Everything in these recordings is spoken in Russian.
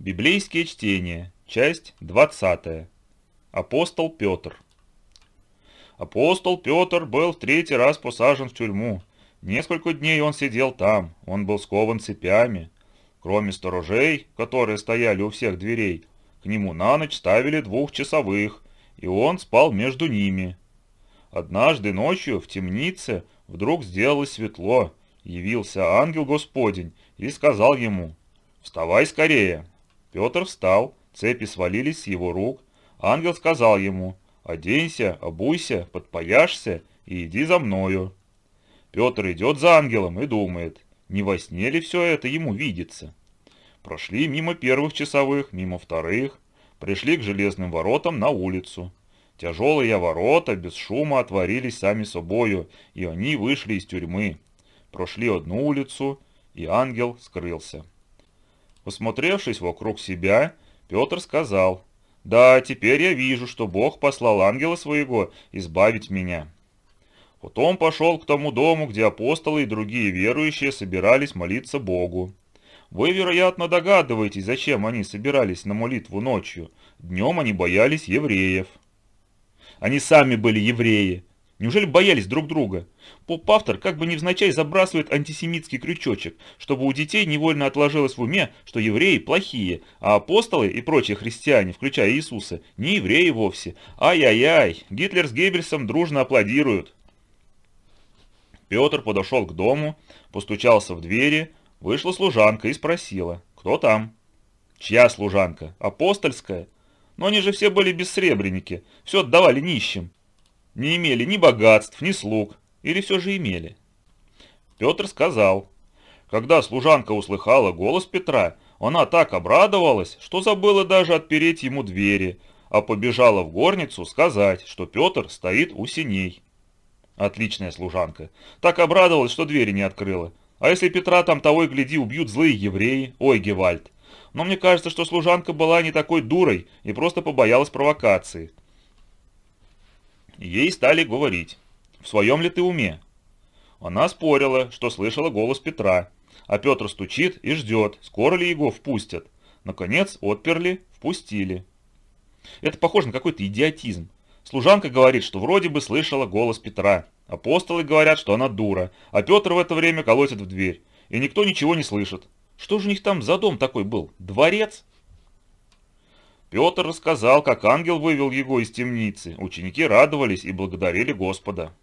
Библейские чтения, часть 20. Апостол Петр. Апостол Петр был в третий раз посажен в тюрьму. Несколько дней он сидел там, он был скован цепями. Кроме сторожей, которые стояли у всех дверей, к нему на ночь ставили двух часовых, и он спал между ними. Однажды ночью в темнице вдруг сделалось светло, явился ангел Господень и сказал ему, «Вставай скорее, Петр встал, цепи свалились с его рук. Ангел сказал ему «Оденься, обуйся, подпояшься и иди за мною». Петр идет за ангелом и думает, не во сне ли все это ему видится. Прошли мимо первых часовых, мимо вторых, пришли к железным воротам на улицу. Тяжелые ворота без шума отворились сами собою, и они вышли из тюрьмы. Прошли одну улицу, и ангел скрылся. Посмотревшись вокруг себя, Петр сказал, «Да, теперь я вижу, что Бог послал ангела своего избавить меня». Потом пошел к тому дому, где апостолы и другие верующие собирались молиться Богу. Вы, вероятно, догадываетесь, зачем они собирались на молитву ночью. Днем они боялись евреев. Они сами были евреи, Неужели боялись друг друга? Поп-автор как бы невзначай забрасывает антисемитский крючочек, чтобы у детей невольно отложилось в уме, что евреи плохие, а апостолы и прочие христиане, включая Иисуса, не евреи вовсе. Ай-яй-яй, Гитлер с Геббельсом дружно аплодируют. Петр подошел к дому, постучался в двери, вышла служанка и спросила, кто там? Чья служанка? Апостольская? Но они же все были бессребреники, все отдавали нищим не имели ни богатств, ни слуг, или все же имели? Петр сказал, когда служанка услыхала голос Петра, она так обрадовалась, что забыла даже отпереть ему двери, а побежала в горницу сказать, что Петр стоит у синей. Отличная служанка. Так обрадовалась, что двери не открыла. А если Петра там того и гляди убьют злые евреи? Ой, Гевальд. Но мне кажется, что служанка была не такой дурой и просто побоялась провокации. Ей стали говорить, в своем ли ты уме? Она спорила, что слышала голос Петра, а Петр стучит и ждет, скоро ли его впустят. Наконец отперли, впустили. Это похоже на какой-то идиотизм. Служанка говорит, что вроде бы слышала голос Петра. Апостолы говорят, что она дура, а Петр в это время колотит в дверь. И никто ничего не слышит. Что же у них там за дом такой был? Дворец? Петр рассказал, как ангел вывел его из темницы. Ученики радовались и благодарили Господа.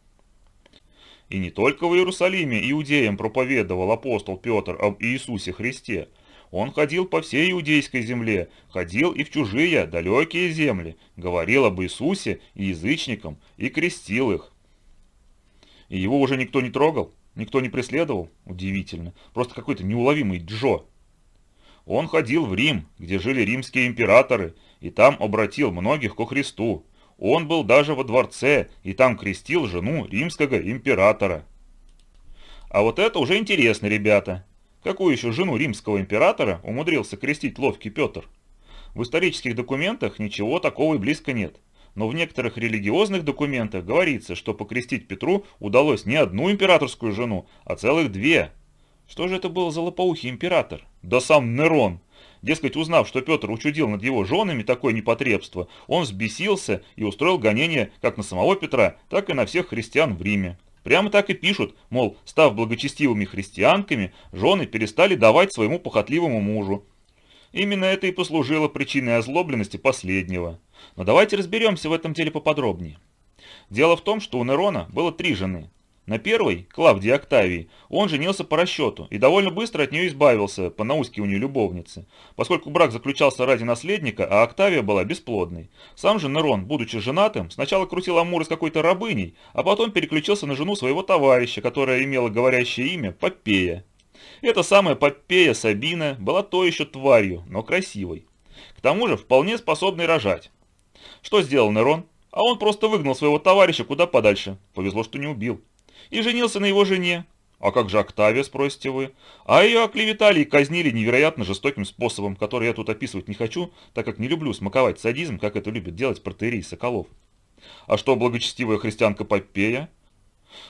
И не только в Иерусалиме иудеям проповедовал апостол Петр об Иисусе Христе. Он ходил по всей иудейской земле, ходил и в чужие, далекие земли, говорил об Иисусе и язычникам, и крестил их. И его уже никто не трогал, никто не преследовал. Удивительно. Просто какой-то неуловимый Джо. Он ходил в Рим, где жили римские императоры, и там обратил многих ко Христу. Он был даже во дворце, и там крестил жену римского императора. А вот это уже интересно, ребята. Какую еще жену римского императора умудрился крестить ловкий Петр? В исторических документах ничего такого и близко нет. Но в некоторых религиозных документах говорится, что покрестить Петру удалось не одну императорскую жену, а целых две – что же это был за лопоухий император? Да сам Нерон. Дескать, узнав, что Петр учудил над его женами такое непотребство, он взбесился и устроил гонение как на самого Петра, так и на всех христиан в Риме. Прямо так и пишут, мол, став благочестивыми христианками, жены перестали давать своему похотливому мужу. Именно это и послужило причиной озлобленности последнего. Но давайте разберемся в этом деле поподробнее. Дело в том, что у Нерона было три жены. На первой, Клавдии Октавии, он женился по расчету и довольно быстро от нее избавился по наускиванию любовницы, поскольку брак заключался ради наследника, а Октавия была бесплодной. Сам же Нерон, будучи женатым, сначала крутил амуры с какой-то рабыней, а потом переключился на жену своего товарища, которая имела говорящее имя Попея. Эта самая Попея Сабина была то еще тварью, но красивой. К тому же вполне способной рожать. Что сделал Нерон? А он просто выгнал своего товарища куда подальше. Повезло, что не убил и женился на его жене. А как же Октавия, спросите вы? А ее оклеветали и казнили невероятно жестоким способом, который я тут описывать не хочу, так как не люблю смаковать садизм, как это любят делать протерии Соколов. А что благочестивая христианка Попея?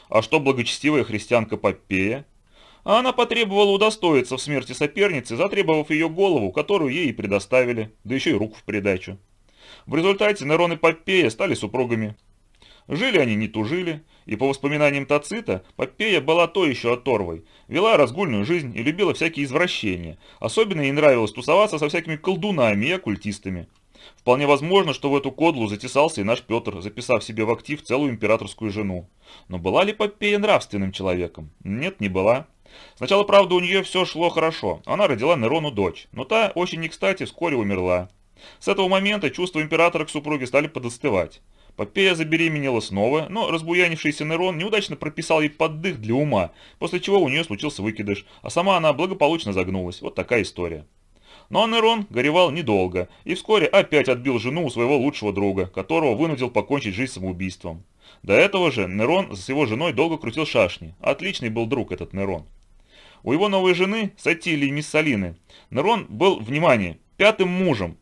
А что благочестивая христианка Попея? А она потребовала удостоиться в смерти соперницы, затребовав ее голову, которую ей и предоставили, да еще и руку в придачу. В результате Нерон и Попея стали супругами. Жили они не тужили, и по воспоминаниям Тацита, Попея была то еще оторвой, вела разгульную жизнь и любила всякие извращения. Особенно ей нравилось тусоваться со всякими колдунами и оккультистами. Вполне возможно, что в эту кодлу затесался и наш Петр, записав себе в актив целую императорскую жену. Но была ли Попея нравственным человеком? Нет, не была. Сначала, правда, у нее все шло хорошо. Она родила Нерону дочь, но та очень не кстати вскоре умерла. С этого момента чувства императора к супруге стали подостывать. Попея забеременела снова, но разбуянившийся Нерон неудачно прописал ей поддых для ума, после чего у нее случился выкидыш, а сама она благополучно загнулась. Вот такая история. Но ну, а Нерон горевал недолго и вскоре опять отбил жену у своего лучшего друга, которого вынудил покончить жизнь самоубийством. До этого же Нерон с его женой долго крутил шашни. Отличный был друг этот Нерон. У его новой жены, Сатилии Миссалины, Нерон был, внимание, пятым мужем,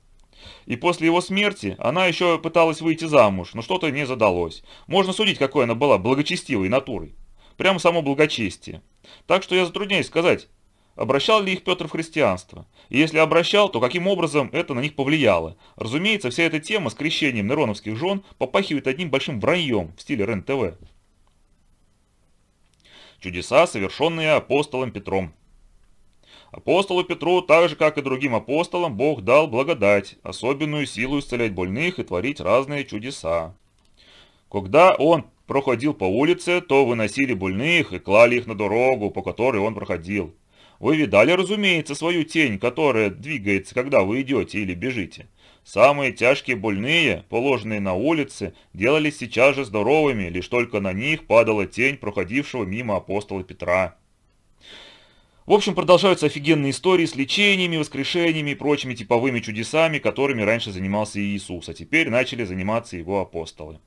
и после его смерти она еще пыталась выйти замуж, но что-то не задалось. Можно судить, какой она была благочестивой натурой. Прямо само благочестие. Так что я затрудняюсь сказать, обращал ли их Петр в христианство. И если обращал, то каким образом это на них повлияло. Разумеется, вся эта тема с крещением нероновских жен попахивает одним большим враньем в стиле РЕН-ТВ. Чудеса, совершенные апостолом Петром. Апостолу Петру, так же как и другим апостолам, Бог дал благодать, особенную силу исцелять больных и творить разные чудеса. Когда он проходил по улице, то выносили больных и клали их на дорогу, по которой он проходил. Вы видали, разумеется, свою тень, которая двигается, когда вы идете или бежите. Самые тяжкие больные, положенные на улице, делались сейчас же здоровыми, лишь только на них падала тень проходившего мимо апостола Петра. В общем, продолжаются офигенные истории с лечениями, воскрешениями и прочими типовыми чудесами, которыми раньше занимался Иисус, а теперь начали заниматься его апостолы.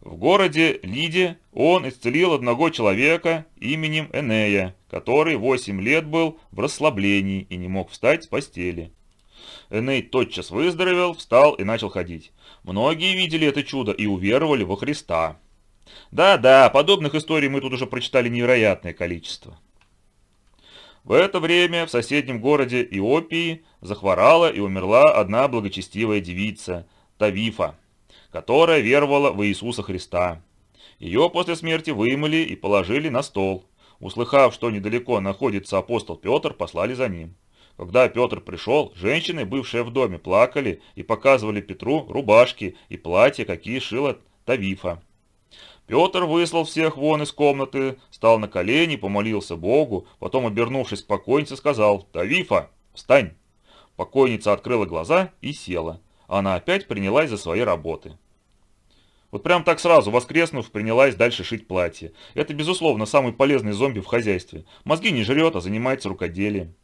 В городе Лиде он исцелил одного человека именем Энея, который 8 лет был в расслаблении и не мог встать с постели. Эней тотчас выздоровел, встал и начал ходить. Многие видели это чудо и уверовали во Христа. Да-да, подобных историй мы тут уже прочитали невероятное количество. В это время в соседнем городе Иопии захворала и умерла одна благочестивая девица, Тавифа, которая веровала в Иисуса Христа. Ее после смерти вымыли и положили на стол. Услыхав, что недалеко находится апостол Петр, послали за ним. Когда Петр пришел, женщины, бывшие в доме, плакали и показывали Петру рубашки и платья, какие шила Тавифа. Петр выслал всех вон из комнаты, стал на колени, помолился Богу, потом, обернувшись к покойнице, сказал «Тавифа, встань!». Покойница открыла глаза и села. Она опять принялась за свои работы. Вот прям так сразу, воскреснув, принялась дальше шить платье. Это, безусловно, самый полезный зомби в хозяйстве. Мозги не жрет, а занимается рукоделием.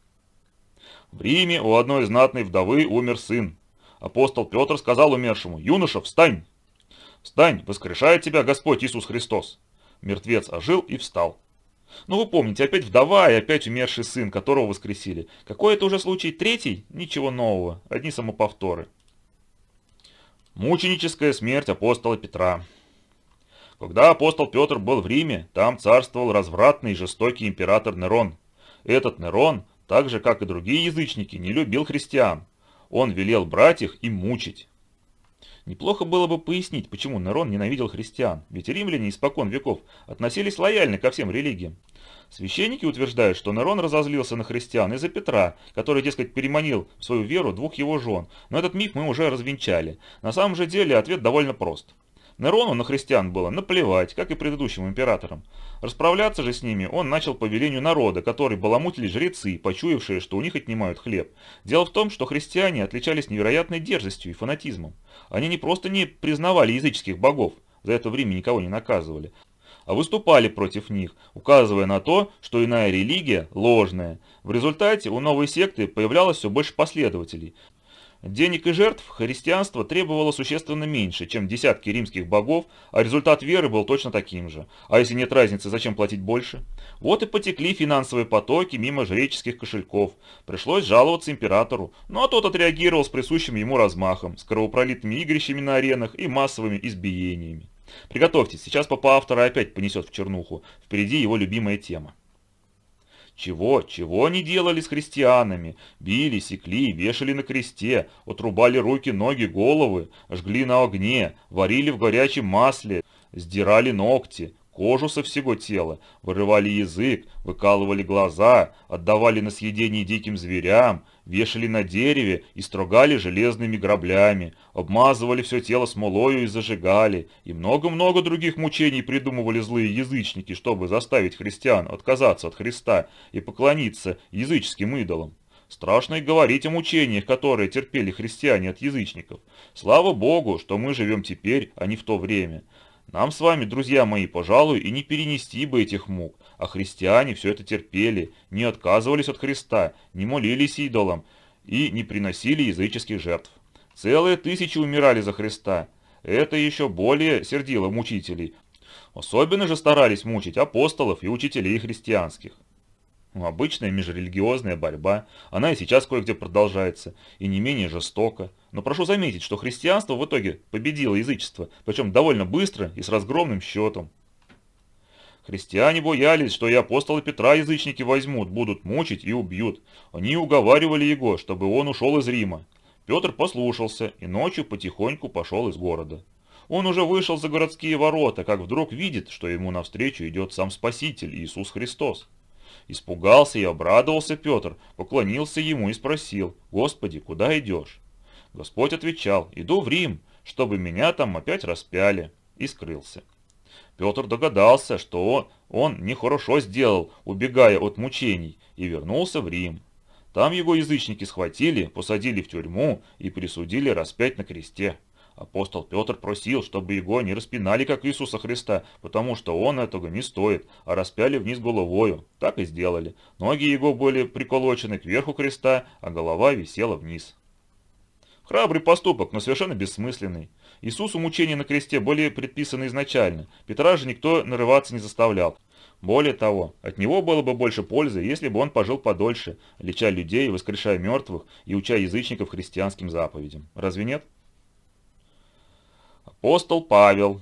В Риме у одной знатной вдовы умер сын. Апостол Петр сказал умершему, «Юноша, встань!» Встань, воскрешает тебя Господь Иисус Христос. Мертвец ожил и встал. Ну вы помните, опять вдова и опять умерший сын, которого воскресили. Какой это уже случай? Третий? Ничего нового, одни самоповторы. Мученическая смерть апостола Петра. Когда апостол Петр был в Риме, там царствовал развратный и жестокий император Нерон. Этот Нерон, так же как и другие язычники, не любил христиан. Он велел брать их и мучить. Неплохо было бы пояснить, почему Нерон ненавидел христиан, ведь римляне испокон веков относились лояльно ко всем религиям. Священники утверждают, что Нерон разозлился на христиан из-за Петра, который, дескать, переманил в свою веру двух его жен, но этот миф мы уже развенчали. На самом же деле ответ довольно прост. Нерону на христиан было наплевать, как и предыдущим императорам. Расправляться же с ними он начал по велению народа, который баламутили жрецы, почуявшие, что у них отнимают хлеб. Дело в том, что христиане отличались невероятной дерзостью и фанатизмом. Они не просто не признавали языческих богов, за это время никого не наказывали, а выступали против них, указывая на то, что иная религия ложная. В результате у новой секты появлялось все больше последователей – Денег и жертв христианство требовало существенно меньше, чем десятки римских богов, а результат веры был точно таким же. А если нет разницы, зачем платить больше? Вот и потекли финансовые потоки мимо жреческих кошельков. Пришлось жаловаться императору, ну а тот отреагировал с присущим ему размахом, с кровопролитными игрищами на аренах и массовыми избиениями. Приготовьтесь, сейчас папа автора опять понесет в чернуху, впереди его любимая тема. Чего, чего они делали с христианами? Били, секли, вешали на кресте, отрубали руки, ноги, головы, жгли на огне, варили в горячем масле, сдирали ногти, кожу со всего тела, вырывали язык, выкалывали глаза, отдавали на съедение диким зверям, вешали на дереве и строгали железными граблями, обмазывали все тело смолою и зажигали, и много-много других мучений придумывали злые язычники, чтобы заставить христиан отказаться от Христа и поклониться языческим идолам. Страшно и говорить о мучениях, которые терпели христиане от язычников. Слава Богу, что мы живем теперь, а не в то время. Нам с вами, друзья мои, пожалуй, и не перенести бы этих мук, а христиане все это терпели, не отказывались от Христа, не молились идолам и не приносили языческих жертв. Целые тысячи умирали за Христа. Это еще более сердило мучителей. Особенно же старались мучить апостолов и учителей христианских. Ну, обычная межрелигиозная борьба, она и сейчас кое-где продолжается, и не менее жестоко. Но прошу заметить, что христианство в итоге победило язычество, причем довольно быстро и с разгромным счетом. Христиане боялись, что и апостола Петра язычники возьмут, будут мучить и убьют. Они уговаривали его, чтобы он ушел из Рима. Петр послушался и ночью потихоньку пошел из города. Он уже вышел за городские ворота, как вдруг видит, что ему навстречу идет сам Спаситель Иисус Христос. Испугался и обрадовался Петр, поклонился ему и спросил, «Господи, куда идешь?» Господь отвечал, «Иду в Рим, чтобы меня там опять распяли», и скрылся. Петр догадался, что он, он нехорошо сделал, убегая от мучений, и вернулся в Рим. Там его язычники схватили, посадили в тюрьму и присудили распять на кресте. Апостол Петр просил, чтобы его не распинали, как Иисуса Христа, потому что он этого не стоит, а распяли вниз головою. Так и сделали. Ноги его были приколочены кверху креста, а голова висела вниз. Храбрый поступок, но совершенно бессмысленный. Иисусу мучения на кресте были предписаны изначально, Петра же никто нарываться не заставлял. Более того, от него было бы больше пользы, если бы он пожил подольше, леча людей, воскрешая мертвых и уча язычников христианским заповедям. Разве нет? Апостол Павел.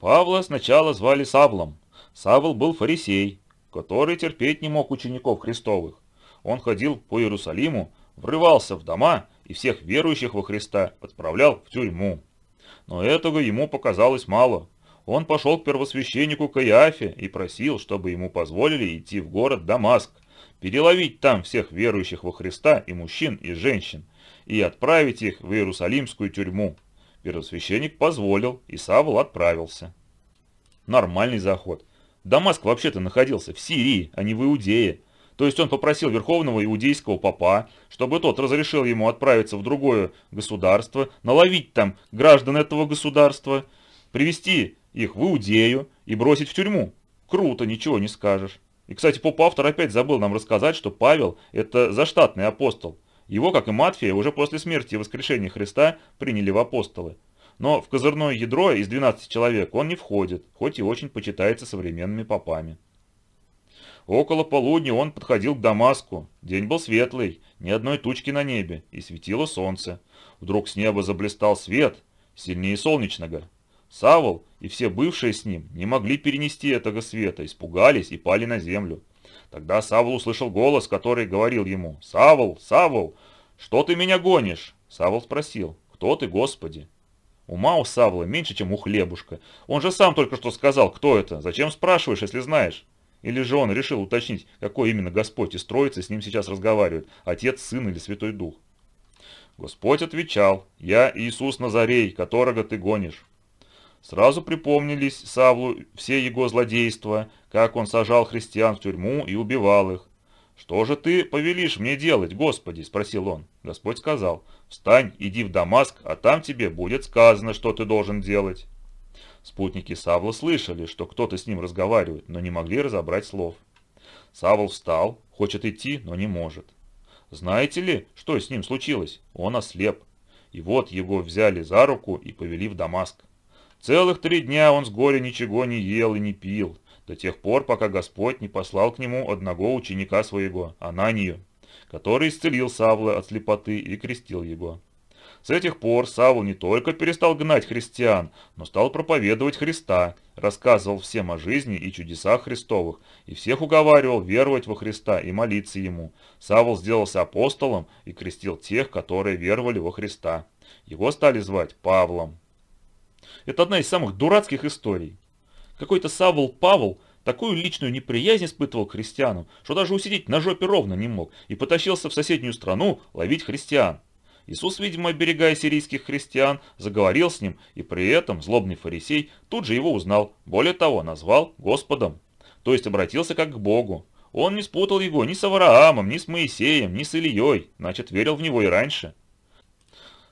Павла сначала звали Савлом. Савл был фарисей, который терпеть не мог учеников Христовых. Он ходил по Иерусалиму, врывался в дома и всех верующих во Христа отправлял в тюрьму. Но этого ему показалось мало. Он пошел к первосвященнику Каиафе и просил, чтобы ему позволили идти в город Дамаск, переловить там всех верующих во Христа и мужчин, и женщин, и отправить их в Иерусалимскую тюрьму. Первосвященник позволил, и Савл отправился. Нормальный заход. Дамаск вообще-то находился в Сирии, а не в Иудее. То есть он попросил верховного иудейского папа, чтобы тот разрешил ему отправиться в другое государство, наловить там граждан этого государства, привести их в Иудею и бросить в тюрьму. Круто, ничего не скажешь. И, кстати, поп-автор опять забыл нам рассказать, что Павел – это заштатный апостол. Его, как и Матфея, уже после смерти и воскрешения Христа приняли в апостолы. Но в козырное ядро из 12 человек он не входит, хоть и очень почитается современными попами. Около полудня он подходил к Дамаску. День был светлый, ни одной тучки на небе, и светило солнце. Вдруг с неба заблистал свет, сильнее солнечного. Савол и все бывшие с ним не могли перенести этого света, испугались и пали на землю. Тогда Савл услышал голос, который говорил ему «Савл, Савл, что ты меня гонишь?» Савл спросил «Кто ты, Господи?» Ума у Савла меньше, чем у хлебушка. Он же сам только что сказал, кто это. Зачем спрашиваешь, если знаешь? Или же он решил уточнить, какой именно Господь из Троицы с ним сейчас разговаривает, Отец, Сын или Святой Дух? Господь отвечал, «Я Иисус Назарей, которого ты гонишь». Сразу припомнились Савлу все его злодейства, как он сажал христиан в тюрьму и убивал их. «Что же ты повелишь мне делать, Господи?» – спросил он. Господь сказал, «Встань, иди в Дамаск, а там тебе будет сказано, что ты должен делать». Спутники Савла слышали, что кто-то с ним разговаривает, но не могли разобрать слов. Савл встал, хочет идти, но не может. Знаете ли, что с ним случилось? Он ослеп. И вот его взяли за руку и повели в Дамаск. Целых три дня он с горя ничего не ел и не пил, до тех пор, пока Господь не послал к нему одного ученика своего, Ананию, который исцелил Савла от слепоты и крестил его. С этих пор Савл не только перестал гнать христиан, но стал проповедовать Христа, рассказывал всем о жизни и чудесах Христовых, и всех уговаривал веровать во Христа и молиться Ему. Савл сделался апостолом и крестил тех, которые веровали во Христа. Его стали звать Павлом. Это одна из самых дурацких историй. Какой-то Савл Павл такую личную неприязнь испытывал к христианам, что даже усидеть на жопе ровно не мог, и потащился в соседнюю страну ловить христиан. Иисус, видимо, оберегая сирийских христиан, заговорил с ним, и при этом злобный фарисей тут же его узнал, более того, назвал Господом. То есть обратился как к Богу. Он не спутал его ни с Авраамом, ни с Моисеем, ни с Ильей, значит, верил в него и раньше.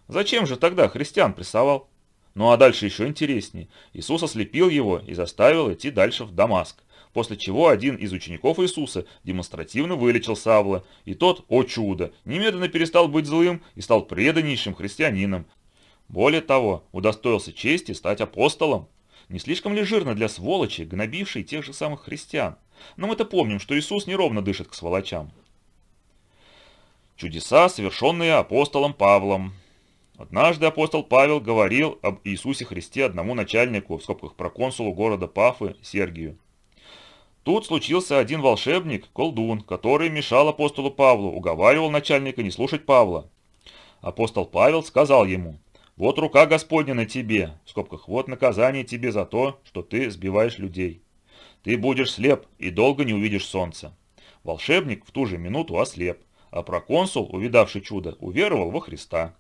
Зачем же тогда христиан прессовал? Ну а дальше еще интереснее. Иисус ослепил его и заставил идти дальше в Дамаск. После чего один из учеников Иисуса демонстративно вылечил Савла, и тот, о чудо, немедленно перестал быть злым и стал преданнейшим христианином. Более того, удостоился чести стать апостолом. Не слишком ли жирно для сволочи, гнобившей тех же самых христиан? Но мы-то помним, что Иисус неровно дышит к сволочам. Чудеса, совершенные апостолом Павлом. Однажды апостол Павел говорил об Иисусе Христе одному начальнику, в скобках проконсулу города Пафы, Сергию. Тут случился один волшебник, колдун, который мешал апостолу Павлу, уговаривал начальника не слушать Павла. Апостол Павел сказал ему, «Вот рука Господня на тебе, в скобках, вот наказание тебе за то, что ты сбиваешь людей. Ты будешь слеп и долго не увидишь солнца». Волшебник в ту же минуту ослеп, а проконсул, увидавший чудо, уверовал во Христа.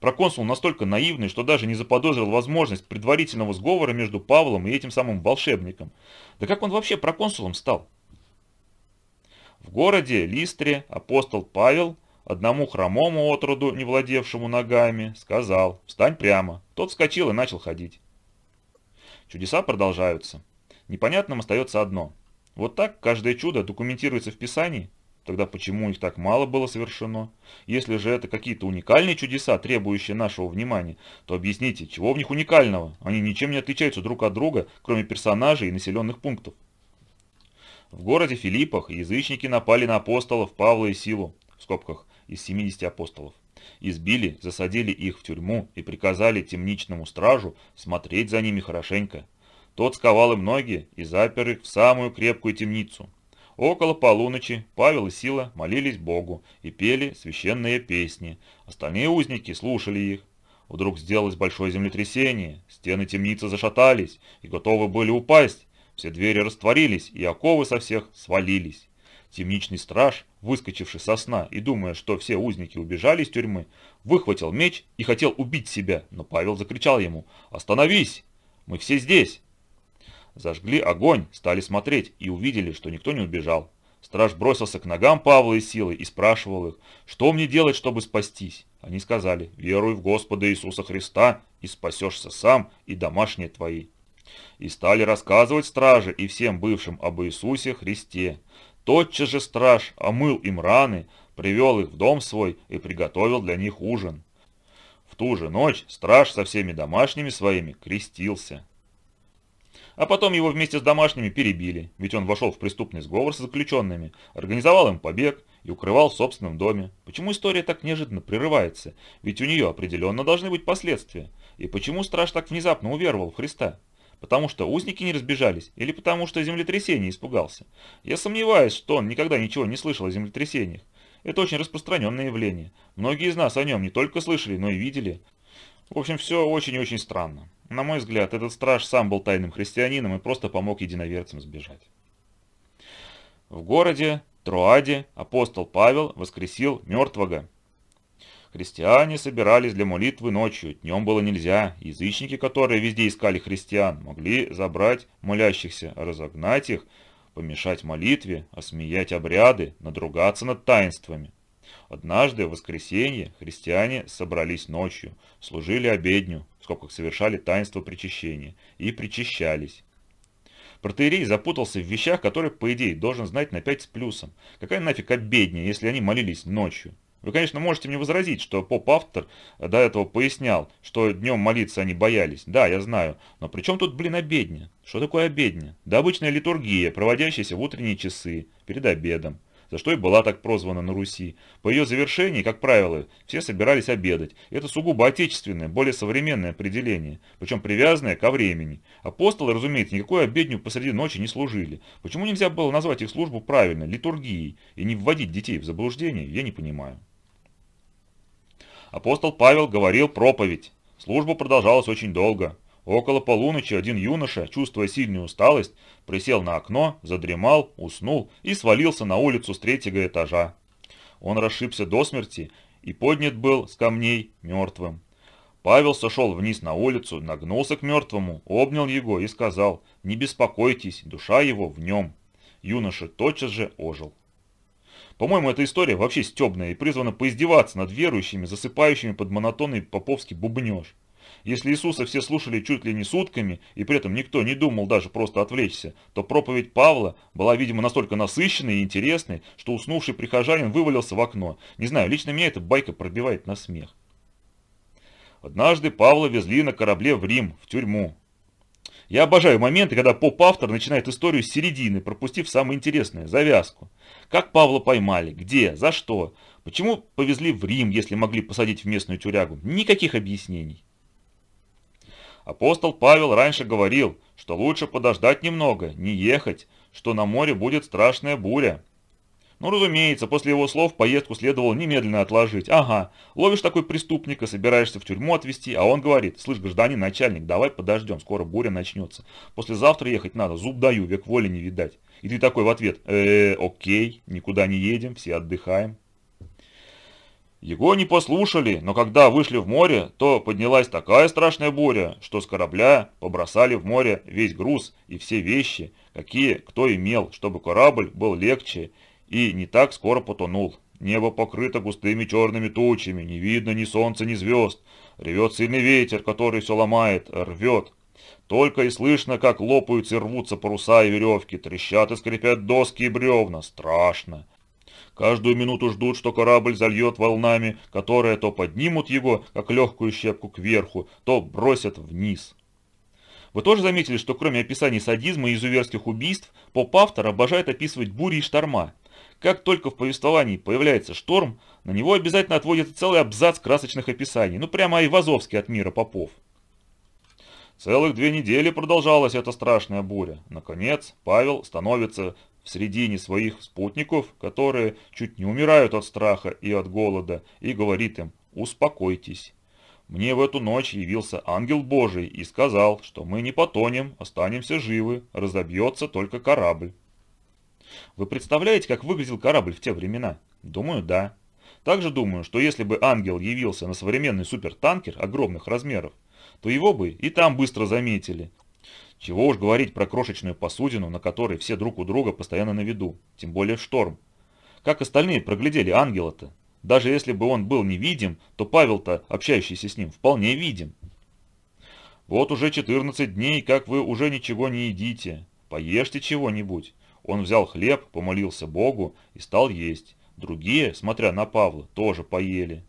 Проконсул настолько наивный, что даже не заподозрил возможность предварительного сговора между Павлом и этим самым волшебником. Да как он вообще проконсулом стал? В городе Листре апостол Павел одному хромому отроду, не владевшему ногами, сказал «Встань прямо». Тот вскочил и начал ходить. Чудеса продолжаются. Непонятным остается одно. Вот так каждое чудо документируется в Писании – Тогда почему их так мало было совершено? Если же это какие-то уникальные чудеса, требующие нашего внимания, то объясните, чего в них уникального? Они ничем не отличаются друг от друга, кроме персонажей и населенных пунктов. В городе Филиппах язычники напали на апостолов Павла и Силу, в скобках, из 70 апостолов. Избили, засадили их в тюрьму и приказали темничному стражу смотреть за ними хорошенько. Тот сковал им ноги и запер их в самую крепкую темницу – Около полуночи Павел и Сила молились Богу и пели священные песни. Остальные узники слушали их. Вдруг сделалось большое землетрясение, стены темницы зашатались и готовы были упасть. Все двери растворились, и оковы со всех свалились. Темничный страж, выскочивший со сна и думая, что все узники убежали из тюрьмы, выхватил меч и хотел убить себя, но Павел закричал ему «Остановись! Мы все здесь!» Зажгли огонь, стали смотреть и увидели, что никто не убежал. Страж бросился к ногам Павла и силы и спрашивал их, что мне делать, чтобы спастись. Они сказали, веруй в Господа Иисуса Христа, и спасешься сам и домашние твои. И стали рассказывать страже и всем бывшим об Иисусе Христе. Тотчас же страж омыл им раны, привел их в дом свой и приготовил для них ужин. В ту же ночь страж со всеми домашними своими крестился. А потом его вместе с домашними перебили, ведь он вошел в преступный сговор с заключенными, организовал им побег и укрывал в собственном доме. Почему история так неожиданно прерывается? Ведь у нее определенно должны быть последствия. И почему страж так внезапно уверовал в Христа? Потому что узники не разбежались или потому что землетрясение испугался? Я сомневаюсь, что он никогда ничего не слышал о землетрясениях. Это очень распространенное явление. Многие из нас о нем не только слышали, но и видели. В общем, все очень и очень странно. На мой взгляд, этот страж сам был тайным христианином и просто помог единоверцам сбежать. В городе Троаде апостол Павел воскресил мертвого. Христиане собирались для молитвы ночью, днем было нельзя. Язычники, которые везде искали христиан, могли забрать молящихся, разогнать их, помешать молитве, осмеять обряды, надругаться над таинствами. Однажды, в воскресенье, христиане собрались ночью, служили обедню, в скобках совершали таинство причащения, и причащались. Протеерей запутался в вещах, которые, по идее, должен знать на пять с плюсом. Какая нафиг обедня, если они молились ночью? Вы, конечно, можете мне возразить, что поп-автор до этого пояснял, что днем молиться они боялись. Да, я знаю. Но при чем тут, блин, обедня? Что такое обедня? Да обычная литургия, проводящаяся в утренние часы, перед обедом за что и была так прозвана на Руси. По ее завершении, как правило, все собирались обедать. Это сугубо отечественное, более современное определение, причем привязанное ко времени. Апостолы, разумеется, никакой обедню посреди ночи не служили. Почему нельзя было назвать их службу правильно, литургией, и не вводить детей в заблуждение, я не понимаю. Апостол Павел говорил проповедь. Служба продолжалась очень долго. Около полуночи один юноша, чувствуя сильную усталость, присел на окно, задремал, уснул и свалился на улицу с третьего этажа. Он расшибся до смерти и поднят был с камней мертвым. Павел сошел вниз на улицу, нагнулся к мертвому, обнял его и сказал «Не беспокойтесь, душа его в нем». Юноша тотчас же ожил. По-моему, эта история вообще стебная и призвана поиздеваться над верующими, засыпающими под монотонный поповский бубнеж. Если Иисуса все слушали чуть ли не сутками, и при этом никто не думал даже просто отвлечься, то проповедь Павла была, видимо, настолько насыщенной и интересной, что уснувший прихожанин вывалился в окно. Не знаю, лично меня эта байка пробивает на смех. Однажды Павла везли на корабле в Рим, в тюрьму. Я обожаю моменты, когда поп-автор начинает историю с середины, пропустив самое интересное – завязку. Как Павла поймали, где, за что, почему повезли в Рим, если могли посадить в местную тюрягу. Никаких объяснений. Апостол Павел раньше говорил, что лучше подождать немного, не ехать, что на море будет страшная буря. Ну, разумеется, после его слов поездку следовало немедленно отложить. Ага, ловишь такой преступника, собираешься в тюрьму отвезти, а он говорит, слышь, гражданин начальник, давай подождем, скоро буря начнется. Послезавтра ехать надо, зуб даю, век воли не видать. И ты такой в ответ, э, -э окей, никуда не едем, все отдыхаем. Его не послушали, но когда вышли в море, то поднялась такая страшная буря, что с корабля побросали в море весь груз и все вещи, какие кто имел, чтобы корабль был легче и не так скоро потонул. Небо покрыто густыми черными тучами, не видно ни солнца, ни звезд. Ревет сильный ветер, который все ломает, рвет. Только и слышно, как лопаются и рвутся паруса и веревки, трещат и скрипят доски и бревна. Страшно. Каждую минуту ждут, что корабль зальет волнами, которые то поднимут его, как легкую щепку кверху, то бросят вниз. Вы тоже заметили, что кроме описаний садизма и изуверских убийств, поп-автор обожает описывать бури и шторма. Как только в повествовании появляется шторм, на него обязательно отводится целый абзац красочных описаний, ну прямо айвазовский от мира попов. Целых две недели продолжалась эта страшная буря. Наконец, Павел становится в средине своих спутников, которые чуть не умирают от страха и от голода, и говорит им «Успокойтесь». Мне в эту ночь явился ангел Божий и сказал, что мы не потонем, останемся живы, разобьется только корабль. Вы представляете, как выглядел корабль в те времена? Думаю, да. Также думаю, что если бы ангел явился на современный супертанкер огромных размеров, то его бы и там быстро заметили, чего уж говорить про крошечную посудину, на которой все друг у друга постоянно на виду, тем более в шторм. Как остальные проглядели ангела-то? Даже если бы он был невидим, то Павел-то, общающийся с ним, вполне видим. «Вот уже 14 дней, как вы уже ничего не едите. Поешьте чего-нибудь». Он взял хлеб, помолился Богу и стал есть. Другие, смотря на Павла, тоже поели.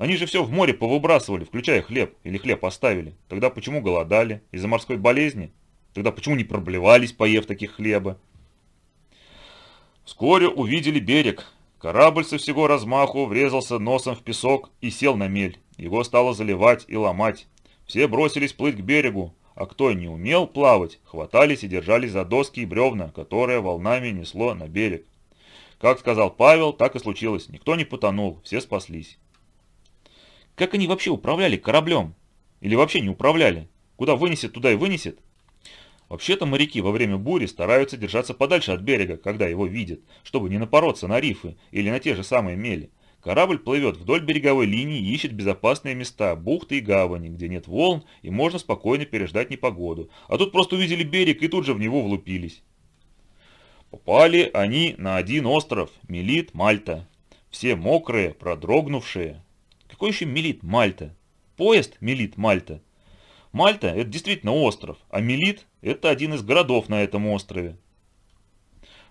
Они же все в море повыбрасывали, включая хлеб, или хлеб оставили. Тогда почему голодали? Из-за морской болезни? Тогда почему не проблевались, поев таких хлеба? Вскоре увидели берег. Корабль со всего размаху врезался носом в песок и сел на мель. Его стало заливать и ломать. Все бросились плыть к берегу, а кто не умел плавать, хватались и держались за доски и бревна, которые волнами несло на берег. Как сказал Павел, так и случилось. Никто не потонул, все спаслись. Как они вообще управляли кораблем? Или вообще не управляли? Куда вынесет, туда и вынесет? Вообще-то моряки во время бури стараются держаться подальше от берега, когда его видят, чтобы не напороться на рифы или на те же самые мели. Корабль плывет вдоль береговой линии и ищет безопасные места, бухты и гавани, где нет волн и можно спокойно переждать непогоду. А тут просто увидели берег и тут же в него влупились. Попали они на один остров, Мелит, Мальта. Все мокрые, продрогнувшие. Какой еще Мелит? Мальта. Поезд Мелит Мальта. Мальта – это действительно остров, а Мелит – это один из городов на этом острове.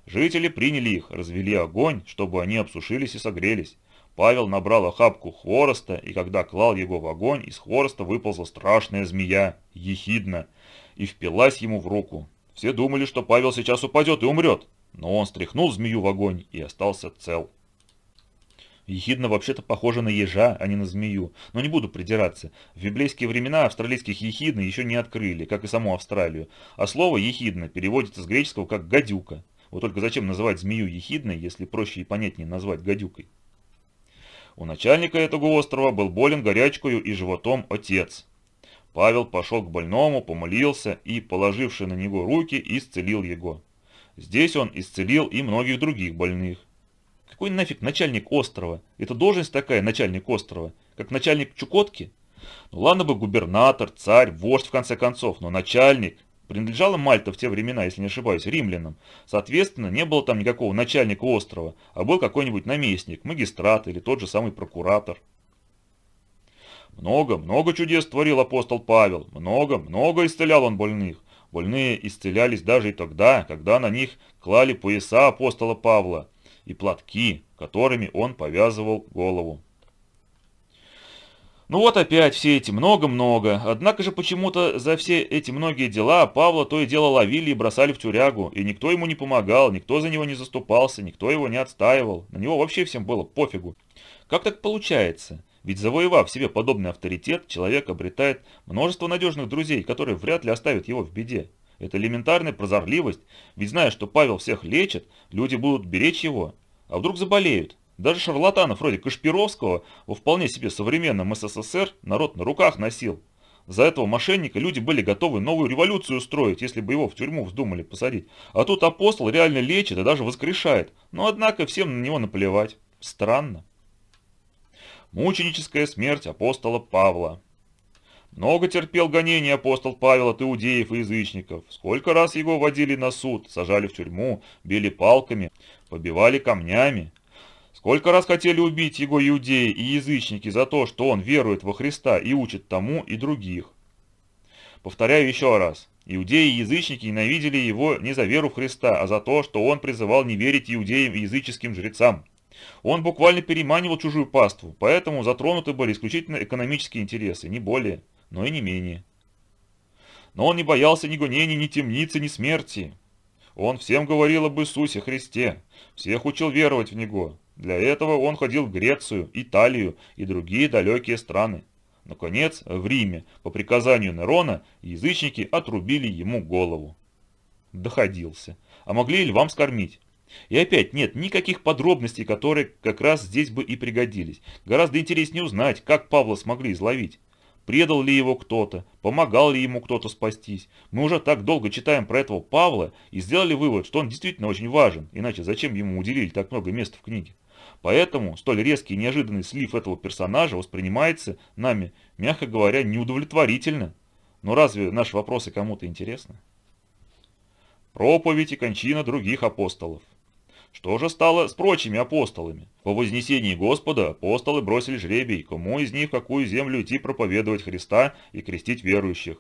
Жители приняли их, развели огонь, чтобы они обсушились и согрелись. Павел набрал охапку хвороста, и когда клал его в огонь, из хвороста выползла страшная змея, ехидна, и впилась ему в руку. Все думали, что Павел сейчас упадет и умрет, но он стряхнул змею в огонь и остался цел. Ехидна вообще-то похожа на ежа, а не на змею. Но не буду придираться. В библейские времена австралийских ехидны еще не открыли, как и саму Австралию. А слово «ехидна» переводится с греческого как «гадюка». Вот только зачем называть змею ехидной, если проще и понятнее назвать гадюкой? У начальника этого острова был болен горячкою и животом отец. Павел пошел к больному, помолился и, положивши на него руки, исцелил его. Здесь он исцелил и многих других больных. Какой нафиг начальник острова? Это должность такая, начальник острова? Как начальник Чукотки? Ну ладно бы губернатор, царь, вождь в конце концов, но начальник. Принадлежала Мальта в те времена, если не ошибаюсь, римлянам. Соответственно, не было там никакого начальника острова, а был какой-нибудь наместник, магистрат или тот же самый прокуратор. Много, много чудес творил апостол Павел, много, много исцелял он больных. Больные исцелялись даже и тогда, когда на них клали пояса апостола Павла и платки, которыми он повязывал голову. Ну вот опять все эти много-много, однако же почему-то за все эти многие дела Павла то и дело ловили и бросали в тюрягу, и никто ему не помогал, никто за него не заступался, никто его не отстаивал, на него вообще всем было пофигу. Как так получается? Ведь завоевав себе подобный авторитет, человек обретает множество надежных друзей, которые вряд ли оставят его в беде. Это элементарная прозорливость, ведь зная, что Павел всех лечит, люди будут беречь его, а вдруг заболеют? Даже шарлатанов вроде Кашпировского во вполне себе современном СССР народ на руках носил. За этого мошенника люди были готовы новую революцию устроить, если бы его в тюрьму вздумали посадить. А тут апостол реально лечит и даже воскрешает. Но однако всем на него наплевать. Странно. Мученическая смерть апостола Павла. Много терпел гонений апостол Павел от иудеев и язычников. Сколько раз его водили на суд, сажали в тюрьму, били палками, побивали камнями. Сколько раз хотели убить его иудеи и язычники за то, что он верует во Христа и учит тому и других. Повторяю еще раз. Иудеи и язычники ненавидели его не за веру в Христа, а за то, что он призывал не верить иудеям и языческим жрецам. Он буквально переманивал чужую паству, поэтому затронуты были исключительно экономические интересы, не более но и не менее. Но он не боялся ни гонений, ни темницы, ни смерти. Он всем говорил об Иисусе Христе, всех учил веровать в Него. Для этого он ходил в Грецию, Италию и другие далекие страны. Наконец, в Риме, по приказанию Нерона, язычники отрубили ему голову. Доходился. А могли ли вам скормить. И опять нет никаких подробностей, которые как раз здесь бы и пригодились. Гораздо интереснее узнать, как Павла смогли изловить. Предал ли его кто-то? Помогал ли ему кто-то спастись? Мы уже так долго читаем про этого Павла и сделали вывод, что он действительно очень важен, иначе зачем ему уделили так много места в книге? Поэтому столь резкий и неожиданный слив этого персонажа воспринимается нами, мягко говоря, неудовлетворительно. Но разве наши вопросы кому-то интересны? Проповедь и кончина других апостолов. Что же стало с прочими апостолами? По вознесении Господа апостолы бросили жребий, кому из них какую землю идти проповедовать Христа и крестить верующих.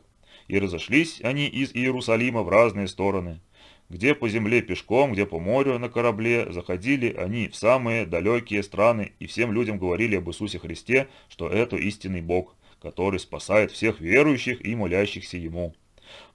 И разошлись они из Иерусалима в разные стороны. Где по земле пешком, где по морю на корабле, заходили они в самые далекие страны и всем людям говорили об Иисусе Христе, что это истинный Бог, который спасает всех верующих и молящихся Ему.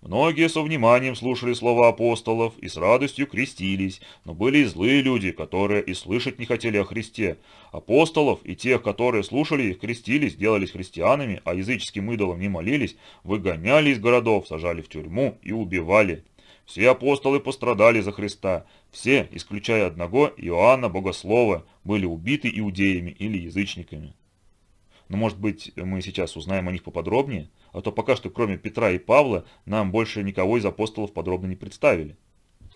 Многие со вниманием слушали слова апостолов и с радостью крестились, но были и злые люди, которые и слышать не хотели о Христе. Апостолов и тех, которые слушали их, крестились, делались христианами, а языческим идолам не молились, выгоняли из городов, сажали в тюрьму и убивали. Все апостолы пострадали за Христа. Все, исключая одного, Иоанна Богослова, были убиты иудеями или язычниками. Но, может быть, мы сейчас узнаем о них поподробнее, а то пока что, кроме Петра и Павла, нам больше никого из апостолов подробно не представили.